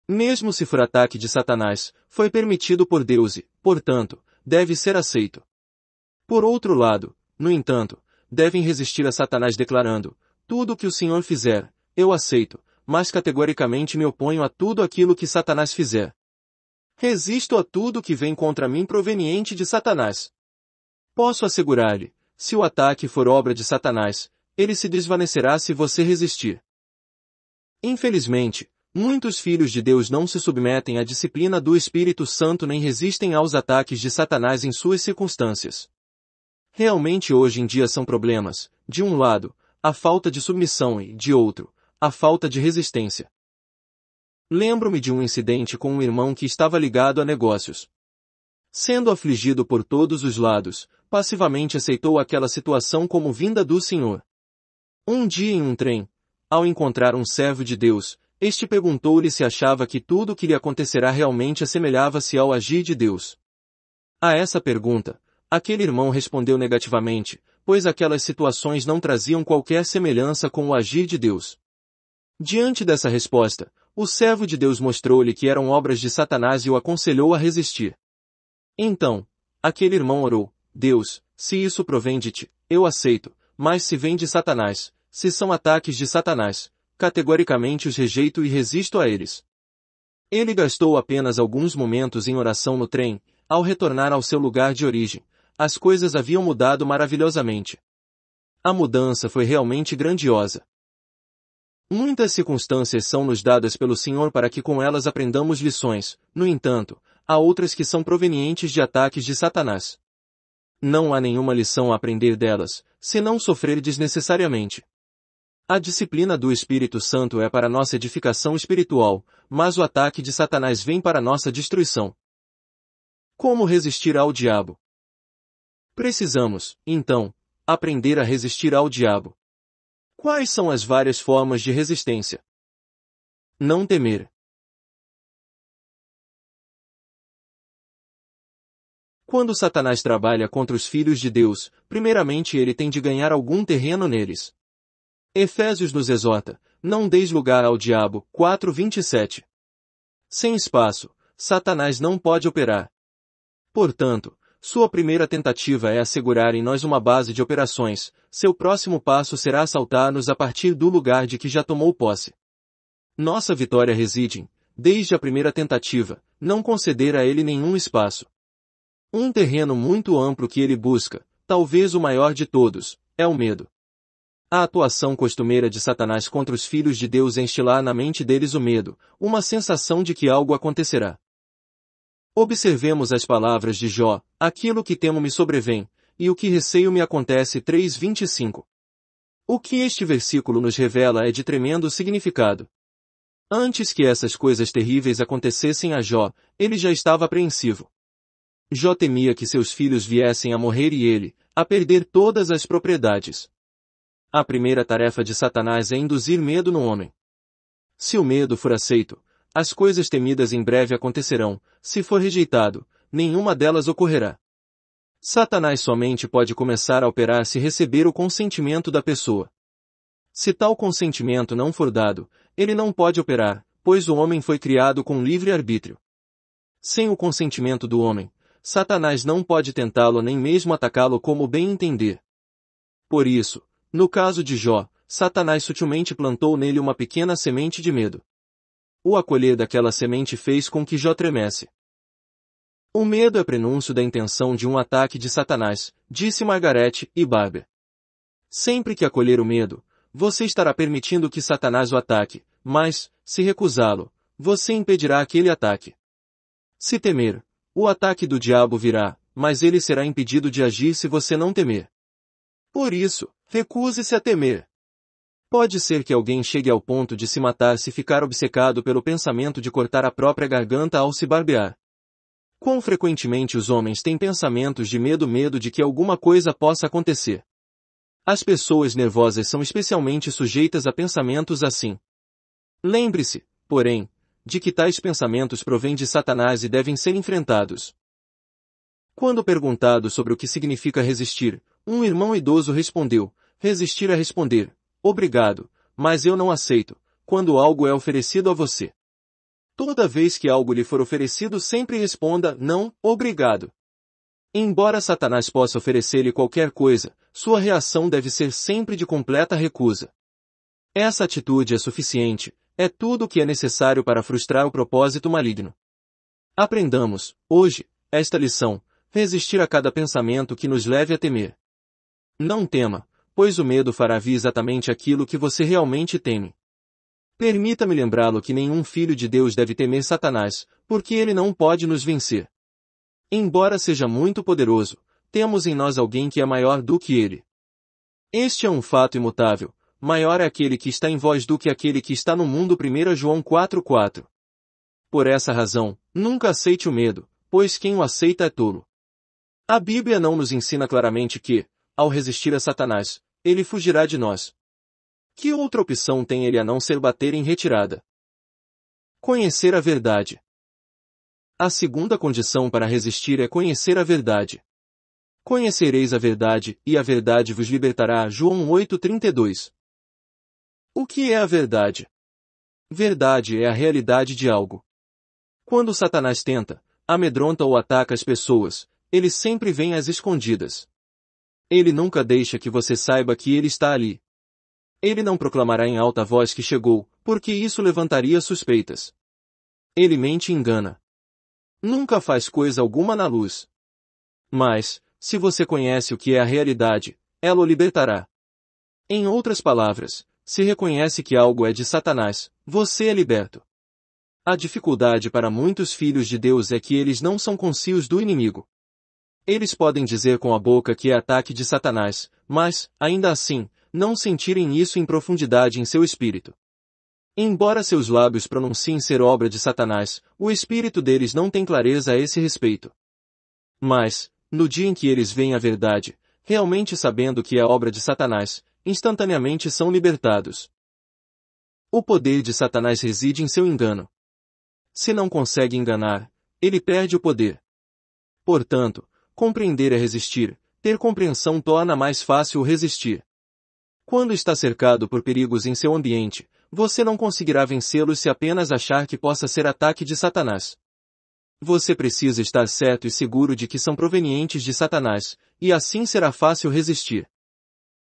Mesmo se for ataque de Satanás, foi permitido por Deus e, portanto, deve ser aceito. Por outro lado, no entanto, devem resistir a Satanás declarando, tudo o que o Senhor fizer, eu aceito, mas categoricamente me oponho a tudo aquilo que Satanás fizer. Resisto a tudo que vem contra mim proveniente de Satanás. Posso assegurar-lhe, se o ataque for obra de Satanás, ele se desvanecerá se você resistir. Infelizmente, muitos filhos de Deus não se submetem à disciplina do Espírito Santo nem resistem aos ataques de Satanás em suas circunstâncias. Realmente hoje em dia são problemas, de um lado, a falta de submissão e, de outro, a falta de resistência. Lembro-me de um incidente com um irmão que estava ligado a negócios. Sendo afligido por todos os lados, passivamente aceitou aquela situação como vinda do Senhor. Um dia em um trem, ao encontrar um servo de Deus, este perguntou-lhe se achava que tudo o que lhe acontecerá realmente assemelhava-se ao agir de Deus. A essa pergunta, Aquele irmão respondeu negativamente, pois aquelas situações não traziam qualquer semelhança com o agir de Deus. Diante dessa resposta, o servo de Deus mostrou-lhe que eram obras de Satanás e o aconselhou a resistir. Então, aquele irmão orou, Deus, se isso provém de ti, eu aceito, mas se vem de Satanás, se são ataques de Satanás, categoricamente os rejeito e resisto a eles. Ele gastou apenas alguns momentos em oração no trem, ao retornar ao seu lugar de origem, as coisas haviam mudado maravilhosamente. A mudança foi realmente grandiosa. Muitas circunstâncias são nos dadas pelo Senhor para que com elas aprendamos lições, no entanto, há outras que são provenientes de ataques de Satanás. Não há nenhuma lição a aprender delas, se não sofrer desnecessariamente. A disciplina do Espírito Santo é para nossa edificação espiritual, mas o ataque de Satanás vem para nossa destruição. Como resistir ao diabo? Precisamos, então, aprender a resistir ao diabo. Quais são as várias formas de resistência? Não temer. Quando Satanás trabalha contra os filhos de Deus, primeiramente ele tem de ganhar algum terreno neles. Efésios nos exorta, não deis lugar ao diabo, 4:27. Sem espaço, Satanás não pode operar. Portanto, sua primeira tentativa é assegurar em nós uma base de operações, seu próximo passo será assaltar-nos a partir do lugar de que já tomou posse. Nossa vitória reside em, desde a primeira tentativa, não conceder a ele nenhum espaço. Um terreno muito amplo que ele busca, talvez o maior de todos, é o medo. A atuação costumeira de Satanás contra os filhos de Deus é instilar na mente deles o medo, uma sensação de que algo acontecerá. Observemos as palavras de Jó, aquilo que temo me sobrevém, e o que receio me acontece 3.25. O que este versículo nos revela é de tremendo significado. Antes que essas coisas terríveis acontecessem a Jó, ele já estava apreensivo. Jó temia que seus filhos viessem a morrer e ele, a perder todas as propriedades. A primeira tarefa de Satanás é induzir medo no homem. Se o medo for aceito, as coisas temidas em breve acontecerão, se for rejeitado, nenhuma delas ocorrerá. Satanás somente pode começar a operar se receber o consentimento da pessoa. Se tal consentimento não for dado, ele não pode operar, pois o homem foi criado com livre arbítrio. Sem o consentimento do homem, Satanás não pode tentá-lo nem mesmo atacá-lo como bem entender. Por isso, no caso de Jó, Satanás sutilmente plantou nele uma pequena semente de medo. O acolher daquela semente fez com que Jó tremesse. O medo é prenúncio da intenção de um ataque de Satanás, disse Margarete e Barber. Sempre que acolher o medo, você estará permitindo que Satanás o ataque, mas, se recusá-lo, você impedirá aquele ataque. Se temer, o ataque do diabo virá, mas ele será impedido de agir se você não temer. Por isso, recuse-se a temer. Pode ser que alguém chegue ao ponto de se matar se ficar obcecado pelo pensamento de cortar a própria garganta ao se barbear. Quão frequentemente os homens têm pensamentos de medo medo de que alguma coisa possa acontecer. As pessoas nervosas são especialmente sujeitas a pensamentos assim. Lembre-se, porém, de que tais pensamentos provêm de Satanás e devem ser enfrentados. Quando perguntado sobre o que significa resistir, um irmão idoso respondeu, resistir a é responder, Obrigado, mas eu não aceito, quando algo é oferecido a você. Toda vez que algo lhe for oferecido, sempre responda não, obrigado. Embora Satanás possa oferecer-lhe qualquer coisa, sua reação deve ser sempre de completa recusa. Essa atitude é suficiente, é tudo o que é necessário para frustrar o propósito maligno. Aprendamos, hoje, esta lição, resistir a cada pensamento que nos leve a temer. Não tema, pois o medo fará vir exatamente aquilo que você realmente teme. Permita-me lembrá-lo que nenhum filho de Deus deve temer Satanás, porque ele não pode nos vencer. Embora seja muito poderoso, temos em nós alguém que é maior do que ele. Este é um fato imutável, maior é aquele que está em vós do que aquele que está no mundo 1 João 4,4. Por essa razão, nunca aceite o medo, pois quem o aceita é tolo. A Bíblia não nos ensina claramente que, ao resistir a Satanás, ele fugirá de nós. Que outra opção tem ele a não ser bater em retirada? Conhecer a verdade. A segunda condição para resistir é conhecer a verdade. Conhecereis a verdade, e a verdade vos libertará. João 8:32. O que é a verdade? Verdade é a realidade de algo. Quando Satanás tenta, amedronta ou ataca as pessoas, ele sempre vem às escondidas. Ele nunca deixa que você saiba que ele está ali. Ele não proclamará em alta voz que chegou, porque isso levantaria suspeitas. Ele mente e engana. Nunca faz coisa alguma na luz. Mas, se você conhece o que é a realidade, ela o libertará. Em outras palavras, se reconhece que algo é de Satanás, você é liberto. A dificuldade para muitos filhos de Deus é que eles não são concios do inimigo. Eles podem dizer com a boca que é ataque de Satanás, mas, ainda assim, não sentirem isso em profundidade em seu espírito. Embora seus lábios pronunciem ser obra de Satanás, o espírito deles não tem clareza a esse respeito. Mas, no dia em que eles veem a verdade, realmente sabendo que é obra de Satanás, instantaneamente são libertados. O poder de Satanás reside em seu engano. Se não consegue enganar, ele perde o poder. Portanto, Compreender é resistir, ter compreensão torna mais fácil resistir. Quando está cercado por perigos em seu ambiente, você não conseguirá vencê-los se apenas achar que possa ser ataque de Satanás. Você precisa estar certo e seguro de que são provenientes de Satanás, e assim será fácil resistir.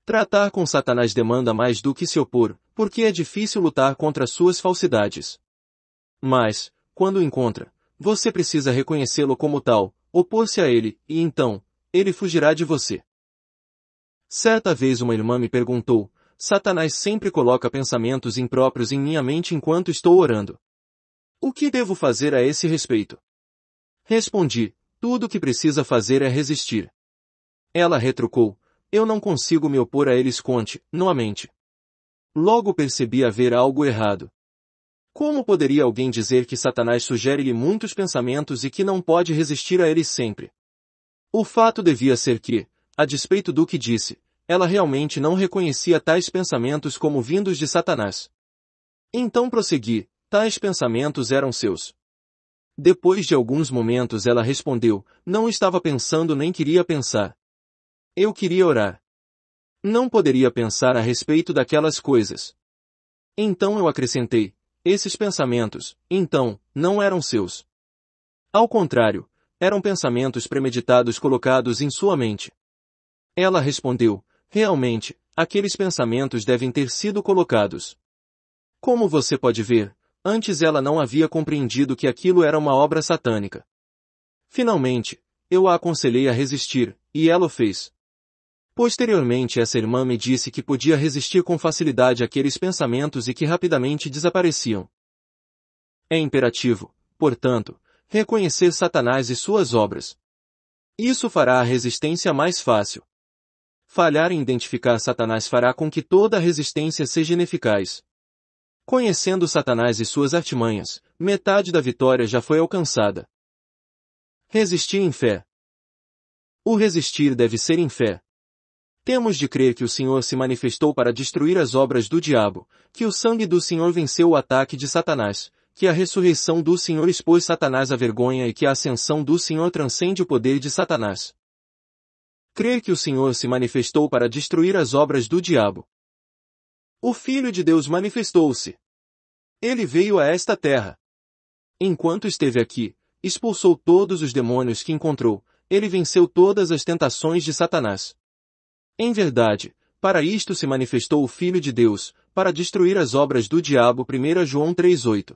Tratar com Satanás demanda mais do que se opor, porque é difícil lutar contra suas falsidades. Mas, quando o encontra, você precisa reconhecê-lo como tal, opor-se a ele, e então, ele fugirá de você. Certa vez uma irmã me perguntou, Satanás sempre coloca pensamentos impróprios em minha mente enquanto estou orando. O que devo fazer a esse respeito? Respondi, tudo o que precisa fazer é resistir. Ela retrucou, eu não consigo me opor a eles conte, não a mente. Logo percebi haver algo errado. Como poderia alguém dizer que Satanás sugere-lhe muitos pensamentos e que não pode resistir a eles sempre? O fato devia ser que, a despeito do que disse, ela realmente não reconhecia tais pensamentos como vindos de Satanás. Então prossegui, tais pensamentos eram seus. Depois de alguns momentos ela respondeu, não estava pensando nem queria pensar. Eu queria orar. Não poderia pensar a respeito daquelas coisas. Então eu acrescentei, esses pensamentos, então, não eram seus. Ao contrário, eram pensamentos premeditados colocados em sua mente. Ela respondeu, realmente, aqueles pensamentos devem ter sido colocados. Como você pode ver, antes ela não havia compreendido que aquilo era uma obra satânica. Finalmente, eu a aconselhei a resistir, e ela o fez. Posteriormente essa irmã me disse que podia resistir com facilidade àqueles pensamentos e que rapidamente desapareciam. É imperativo, portanto, reconhecer Satanás e suas obras. Isso fará a resistência mais fácil. Falhar em identificar Satanás fará com que toda a resistência seja ineficaz. Conhecendo Satanás e suas artimanhas, metade da vitória já foi alcançada. Resistir em fé. O resistir deve ser em fé. Temos de crer que o Senhor se manifestou para destruir as obras do diabo, que o sangue do Senhor venceu o ataque de Satanás, que a ressurreição do Senhor expôs Satanás à vergonha e que a ascensão do Senhor transcende o poder de Satanás. Crer que o Senhor se manifestou para destruir as obras do diabo. O Filho de Deus manifestou-se. Ele veio a esta terra. Enquanto esteve aqui, expulsou todos os demônios que encontrou, ele venceu todas as tentações de Satanás. Em verdade, para isto se manifestou o Filho de Deus, para destruir as obras do diabo 1 João 3,8.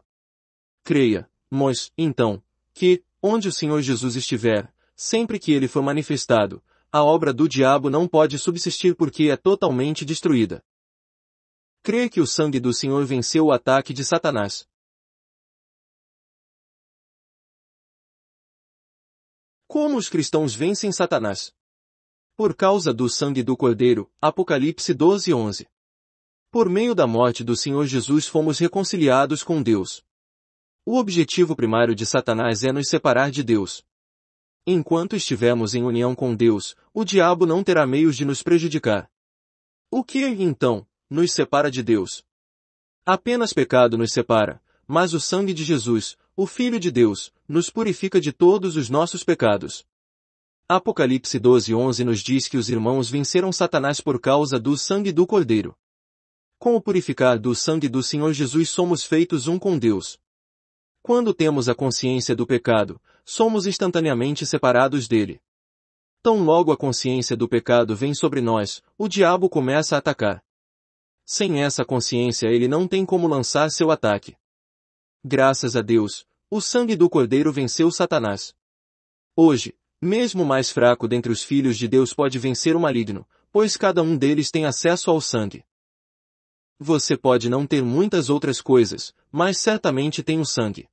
Creia, mas, então, que, onde o Senhor Jesus estiver, sempre que ele for manifestado, a obra do diabo não pode subsistir porque é totalmente destruída. Creia que o sangue do Senhor venceu o ataque de Satanás. Como os cristãos vencem Satanás? Por causa do sangue do Cordeiro, Apocalipse 12 11. Por meio da morte do Senhor Jesus fomos reconciliados com Deus. O objetivo primário de Satanás é nos separar de Deus. Enquanto estivermos em união com Deus, o diabo não terá meios de nos prejudicar. O que, então, nos separa de Deus? Apenas pecado nos separa, mas o sangue de Jesus, o Filho de Deus, nos purifica de todos os nossos pecados. Apocalipse 12:11 nos diz que os irmãos venceram Satanás por causa do sangue do Cordeiro. Com o purificar do sangue do Senhor Jesus somos feitos um com Deus. Quando temos a consciência do pecado, somos instantaneamente separados dele. Tão logo a consciência do pecado vem sobre nós, o diabo começa a atacar. Sem essa consciência ele não tem como lançar seu ataque. Graças a Deus, o sangue do Cordeiro venceu Satanás. Hoje, mesmo o mais fraco dentre os filhos de Deus pode vencer o maligno, pois cada um deles tem acesso ao sangue. Você pode não ter muitas outras coisas, mas certamente tem o sangue.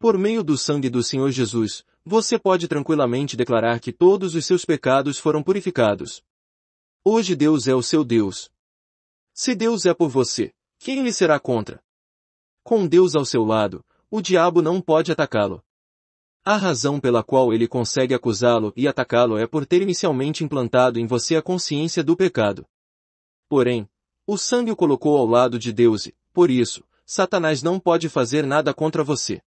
Por meio do sangue do Senhor Jesus, você pode tranquilamente declarar que todos os seus pecados foram purificados. Hoje Deus é o seu Deus. Se Deus é por você, quem lhe será contra? Com Deus ao seu lado, o diabo não pode atacá-lo. A razão pela qual ele consegue acusá-lo e atacá-lo é por ter inicialmente implantado em você a consciência do pecado. Porém, o sangue o colocou ao lado de Deus e, por isso, Satanás não pode fazer nada contra você.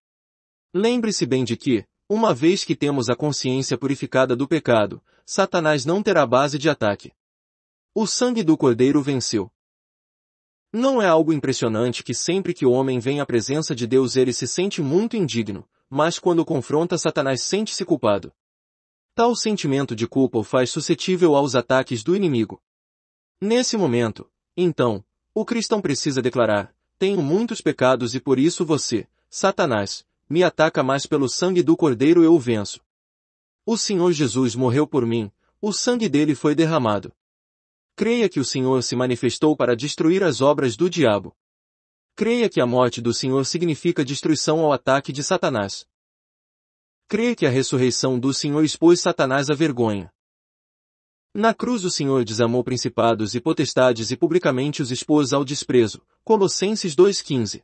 Lembre-se bem de que, uma vez que temos a consciência purificada do pecado, Satanás não terá base de ataque. O sangue do Cordeiro venceu. Não é algo impressionante que sempre que o homem vem à presença de Deus ele se sente muito indigno, mas quando confronta Satanás sente-se culpado. Tal sentimento de culpa o faz suscetível aos ataques do inimigo. Nesse momento, então, o cristão precisa declarar, tenho muitos pecados e por isso você, Satanás, me ataca mais pelo sangue do Cordeiro eu o venço. O Senhor Jesus morreu por mim, o sangue dele foi derramado. Creia que o Senhor se manifestou para destruir as obras do diabo. Creia que a morte do Senhor significa destruição ao ataque de Satanás. Creia que a ressurreição do Senhor expôs Satanás à vergonha. Na cruz o Senhor desamou principados e potestades e publicamente os expôs ao desprezo. Colossenses 2:15.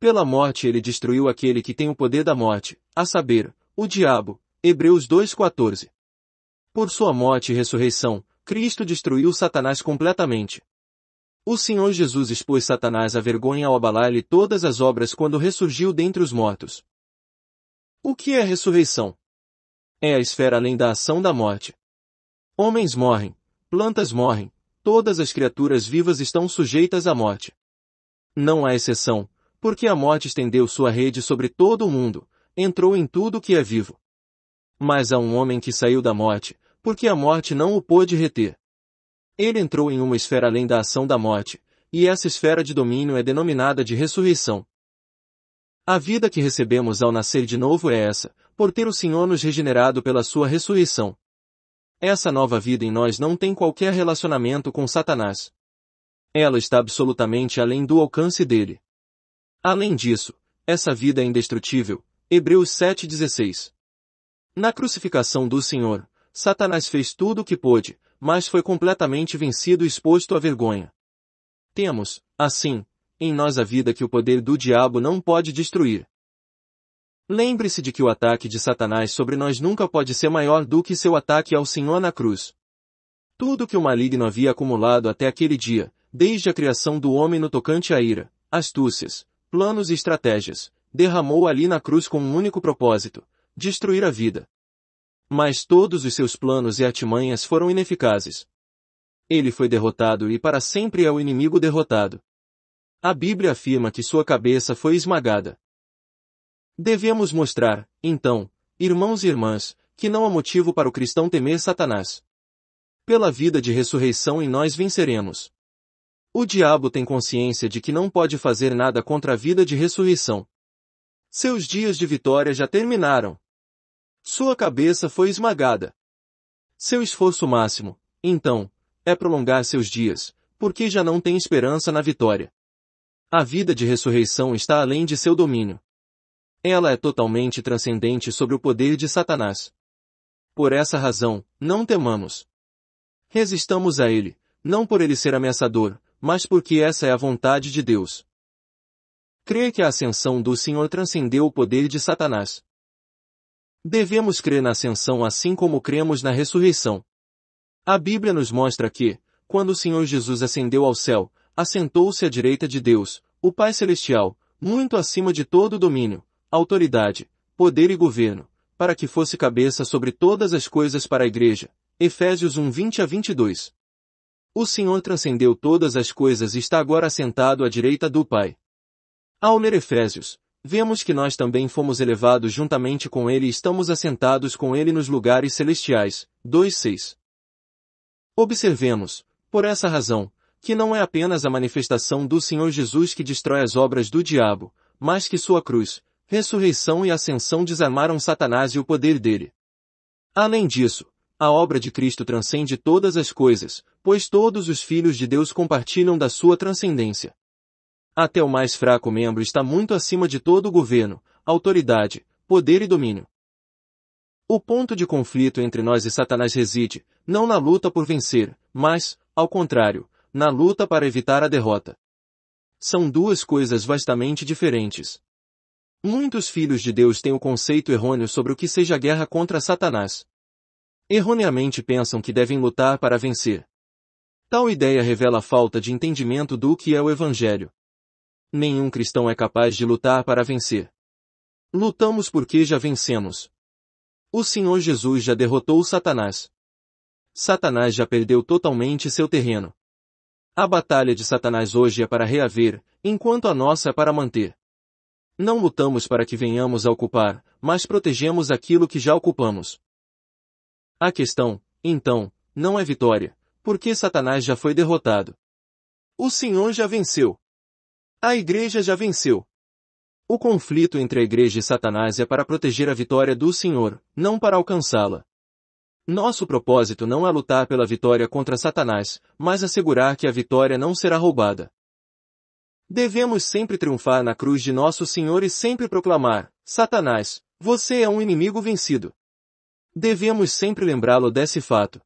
Pela morte ele destruiu aquele que tem o poder da morte, a saber, o diabo. Hebreus 2:14. Por sua morte e ressurreição, Cristo destruiu Satanás completamente. O Senhor Jesus expôs Satanás à vergonha ao abalar-lhe todas as obras quando ressurgiu dentre os mortos. O que é a ressurreição? É a esfera além da ação da morte. Homens morrem, plantas morrem, todas as criaturas vivas estão sujeitas à morte. Não há exceção, porque a morte estendeu sua rede sobre todo o mundo, entrou em tudo o que é vivo. Mas há um homem que saiu da morte, porque a morte não o pôde reter. Ele entrou em uma esfera além da ação da morte, e essa esfera de domínio é denominada de ressurreição. A vida que recebemos ao nascer de novo é essa, por ter o Senhor nos regenerado pela sua ressurreição. Essa nova vida em nós não tem qualquer relacionamento com Satanás. Ela está absolutamente além do alcance dele. Além disso, essa vida é indestrutível. Hebreus 7:16. Na crucificação do Senhor, Satanás fez tudo o que pôde, mas foi completamente vencido e exposto à vergonha. Temos, assim, em nós a vida que o poder do diabo não pode destruir. Lembre-se de que o ataque de Satanás sobre nós nunca pode ser maior do que seu ataque ao Senhor na cruz. Tudo que o maligno havia acumulado até aquele dia, desde a criação do homem no tocante à ira, astúcias, planos e estratégias, derramou ali na cruz com um único propósito, destruir a vida, mas todos os seus planos e artimanhas foram ineficazes. Ele foi derrotado e para sempre é o inimigo derrotado. A Bíblia afirma que sua cabeça foi esmagada. Devemos mostrar, então, irmãos e irmãs, que não há motivo para o cristão temer Satanás. Pela vida de ressurreição em nós venceremos. O diabo tem consciência de que não pode fazer nada contra a vida de ressurreição. Seus dias de vitória já terminaram. Sua cabeça foi esmagada. Seu esforço máximo, então, é prolongar seus dias, porque já não tem esperança na vitória. A vida de ressurreição está além de seu domínio. Ela é totalmente transcendente sobre o poder de Satanás. Por essa razão, não temamos. Resistamos a ele, não por ele ser ameaçador, mas porque essa é a vontade de Deus. Creia que a ascensão do Senhor transcendeu o poder de Satanás. Devemos crer na ascensão assim como cremos na ressurreição. A Bíblia nos mostra que, quando o Senhor Jesus ascendeu ao céu, assentou-se à direita de Deus, o Pai Celestial, muito acima de todo domínio, autoridade, poder e governo, para que fosse cabeça sobre todas as coisas para a Igreja. Efésios 1 20 a 22. O Senhor transcendeu todas as coisas e está agora assentado à direita do Pai. Ao ler Efésios, vemos que nós também fomos elevados juntamente com ele e estamos assentados com ele nos lugares celestiais. 2.6 Observemos, por essa razão, que não é apenas a manifestação do Senhor Jesus que destrói as obras do diabo, mas que sua cruz, ressurreição e ascensão desarmaram Satanás e o poder dele. Além disso, a obra de Cristo transcende todas as coisas, pois todos os filhos de Deus compartilham da sua transcendência. Até o mais fraco membro está muito acima de todo o governo, autoridade, poder e domínio. O ponto de conflito entre nós e Satanás reside, não na luta por vencer, mas, ao contrário, na luta para evitar a derrota. São duas coisas vastamente diferentes. Muitos filhos de Deus têm o conceito errôneo sobre o que seja guerra contra Satanás. Erroneamente pensam que devem lutar para vencer. Tal ideia revela a falta de entendimento do que é o Evangelho nenhum cristão é capaz de lutar para vencer. Lutamos porque já vencemos. O Senhor Jesus já derrotou Satanás. Satanás já perdeu totalmente seu terreno. A batalha de Satanás hoje é para reaver, enquanto a nossa é para manter. Não lutamos para que venhamos a ocupar, mas protegemos aquilo que já ocupamos. A questão, então, não é vitória, porque Satanás já foi derrotado. O Senhor já venceu. A igreja já venceu. O conflito entre a igreja e Satanás é para proteger a vitória do Senhor, não para alcançá-la. Nosso propósito não é lutar pela vitória contra Satanás, mas assegurar que a vitória não será roubada. Devemos sempre triunfar na cruz de nosso Senhor e sempre proclamar, Satanás, você é um inimigo vencido. Devemos sempre lembrá-lo desse fato.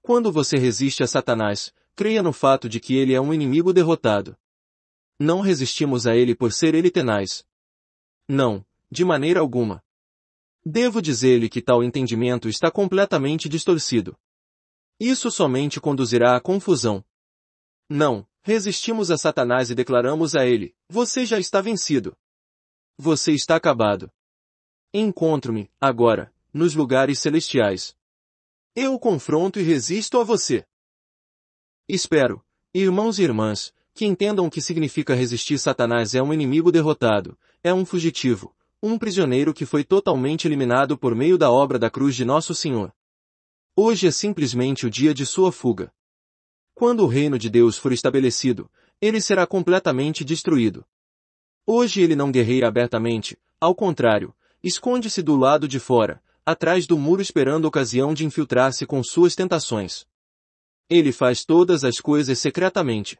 Quando você resiste a Satanás, creia no fato de que ele é um inimigo derrotado. Não resistimos a ele por ser ele tenaz. Não, de maneira alguma. Devo dizer-lhe que tal entendimento está completamente distorcido. Isso somente conduzirá à confusão. Não, resistimos a Satanás e declaramos a ele, você já está vencido. Você está acabado. Encontro-me, agora, nos lugares celestiais. Eu o confronto e resisto a você. Espero, irmãos e irmãs, que entendam o que significa resistir Satanás é um inimigo derrotado, é um fugitivo, um prisioneiro que foi totalmente eliminado por meio da obra da cruz de Nosso Senhor. Hoje é simplesmente o dia de sua fuga. Quando o reino de Deus for estabelecido, ele será completamente destruído. Hoje ele não guerreia abertamente, ao contrário, esconde-se do lado de fora, atrás do muro esperando ocasião de infiltrar-se com suas tentações. Ele faz todas as coisas secretamente.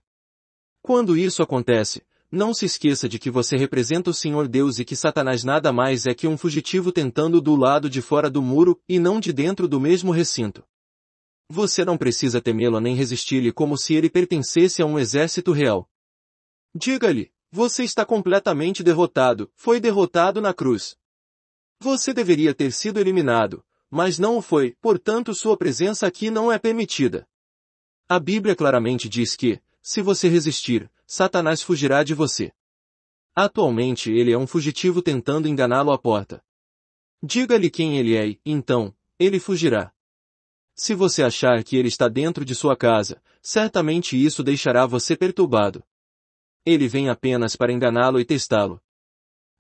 Quando isso acontece, não se esqueça de que você representa o Senhor Deus e que Satanás nada mais é que um fugitivo tentando do lado de fora do muro e não de dentro do mesmo recinto. Você não precisa temê-lo nem resistir-lhe como se ele pertencesse a um exército real. Diga-lhe, você está completamente derrotado, foi derrotado na cruz. Você deveria ter sido eliminado, mas não o foi, portanto sua presença aqui não é permitida. A Bíblia claramente diz que, se você resistir, Satanás fugirá de você. Atualmente ele é um fugitivo tentando enganá-lo à porta. Diga-lhe quem ele é e, então, ele fugirá. Se você achar que ele está dentro de sua casa, certamente isso deixará você perturbado. Ele vem apenas para enganá-lo e testá-lo.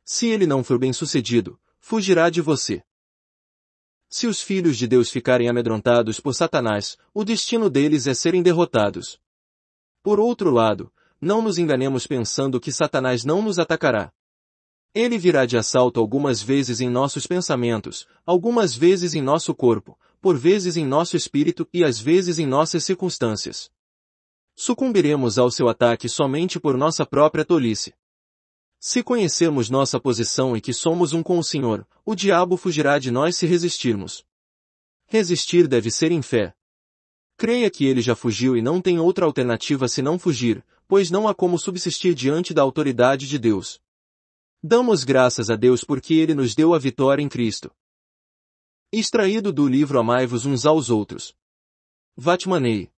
Se ele não for bem-sucedido, fugirá de você. Se os filhos de Deus ficarem amedrontados por Satanás, o destino deles é serem derrotados. Por outro lado, não nos enganemos pensando que Satanás não nos atacará. Ele virá de assalto algumas vezes em nossos pensamentos, algumas vezes em nosso corpo, por vezes em nosso espírito e às vezes em nossas circunstâncias. Sucumbiremos ao seu ataque somente por nossa própria tolice. Se conhecermos nossa posição e que somos um com o Senhor, o diabo fugirá de nós se resistirmos. Resistir deve ser em fé, Creia que ele já fugiu e não tem outra alternativa se não fugir, pois não há como subsistir diante da autoridade de Deus. Damos graças a Deus porque ele nos deu a vitória em Cristo. Extraído do livro Amai-vos uns aos outros. Vatmanei.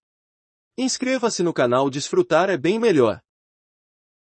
Inscreva-se no canal Desfrutar é bem melhor.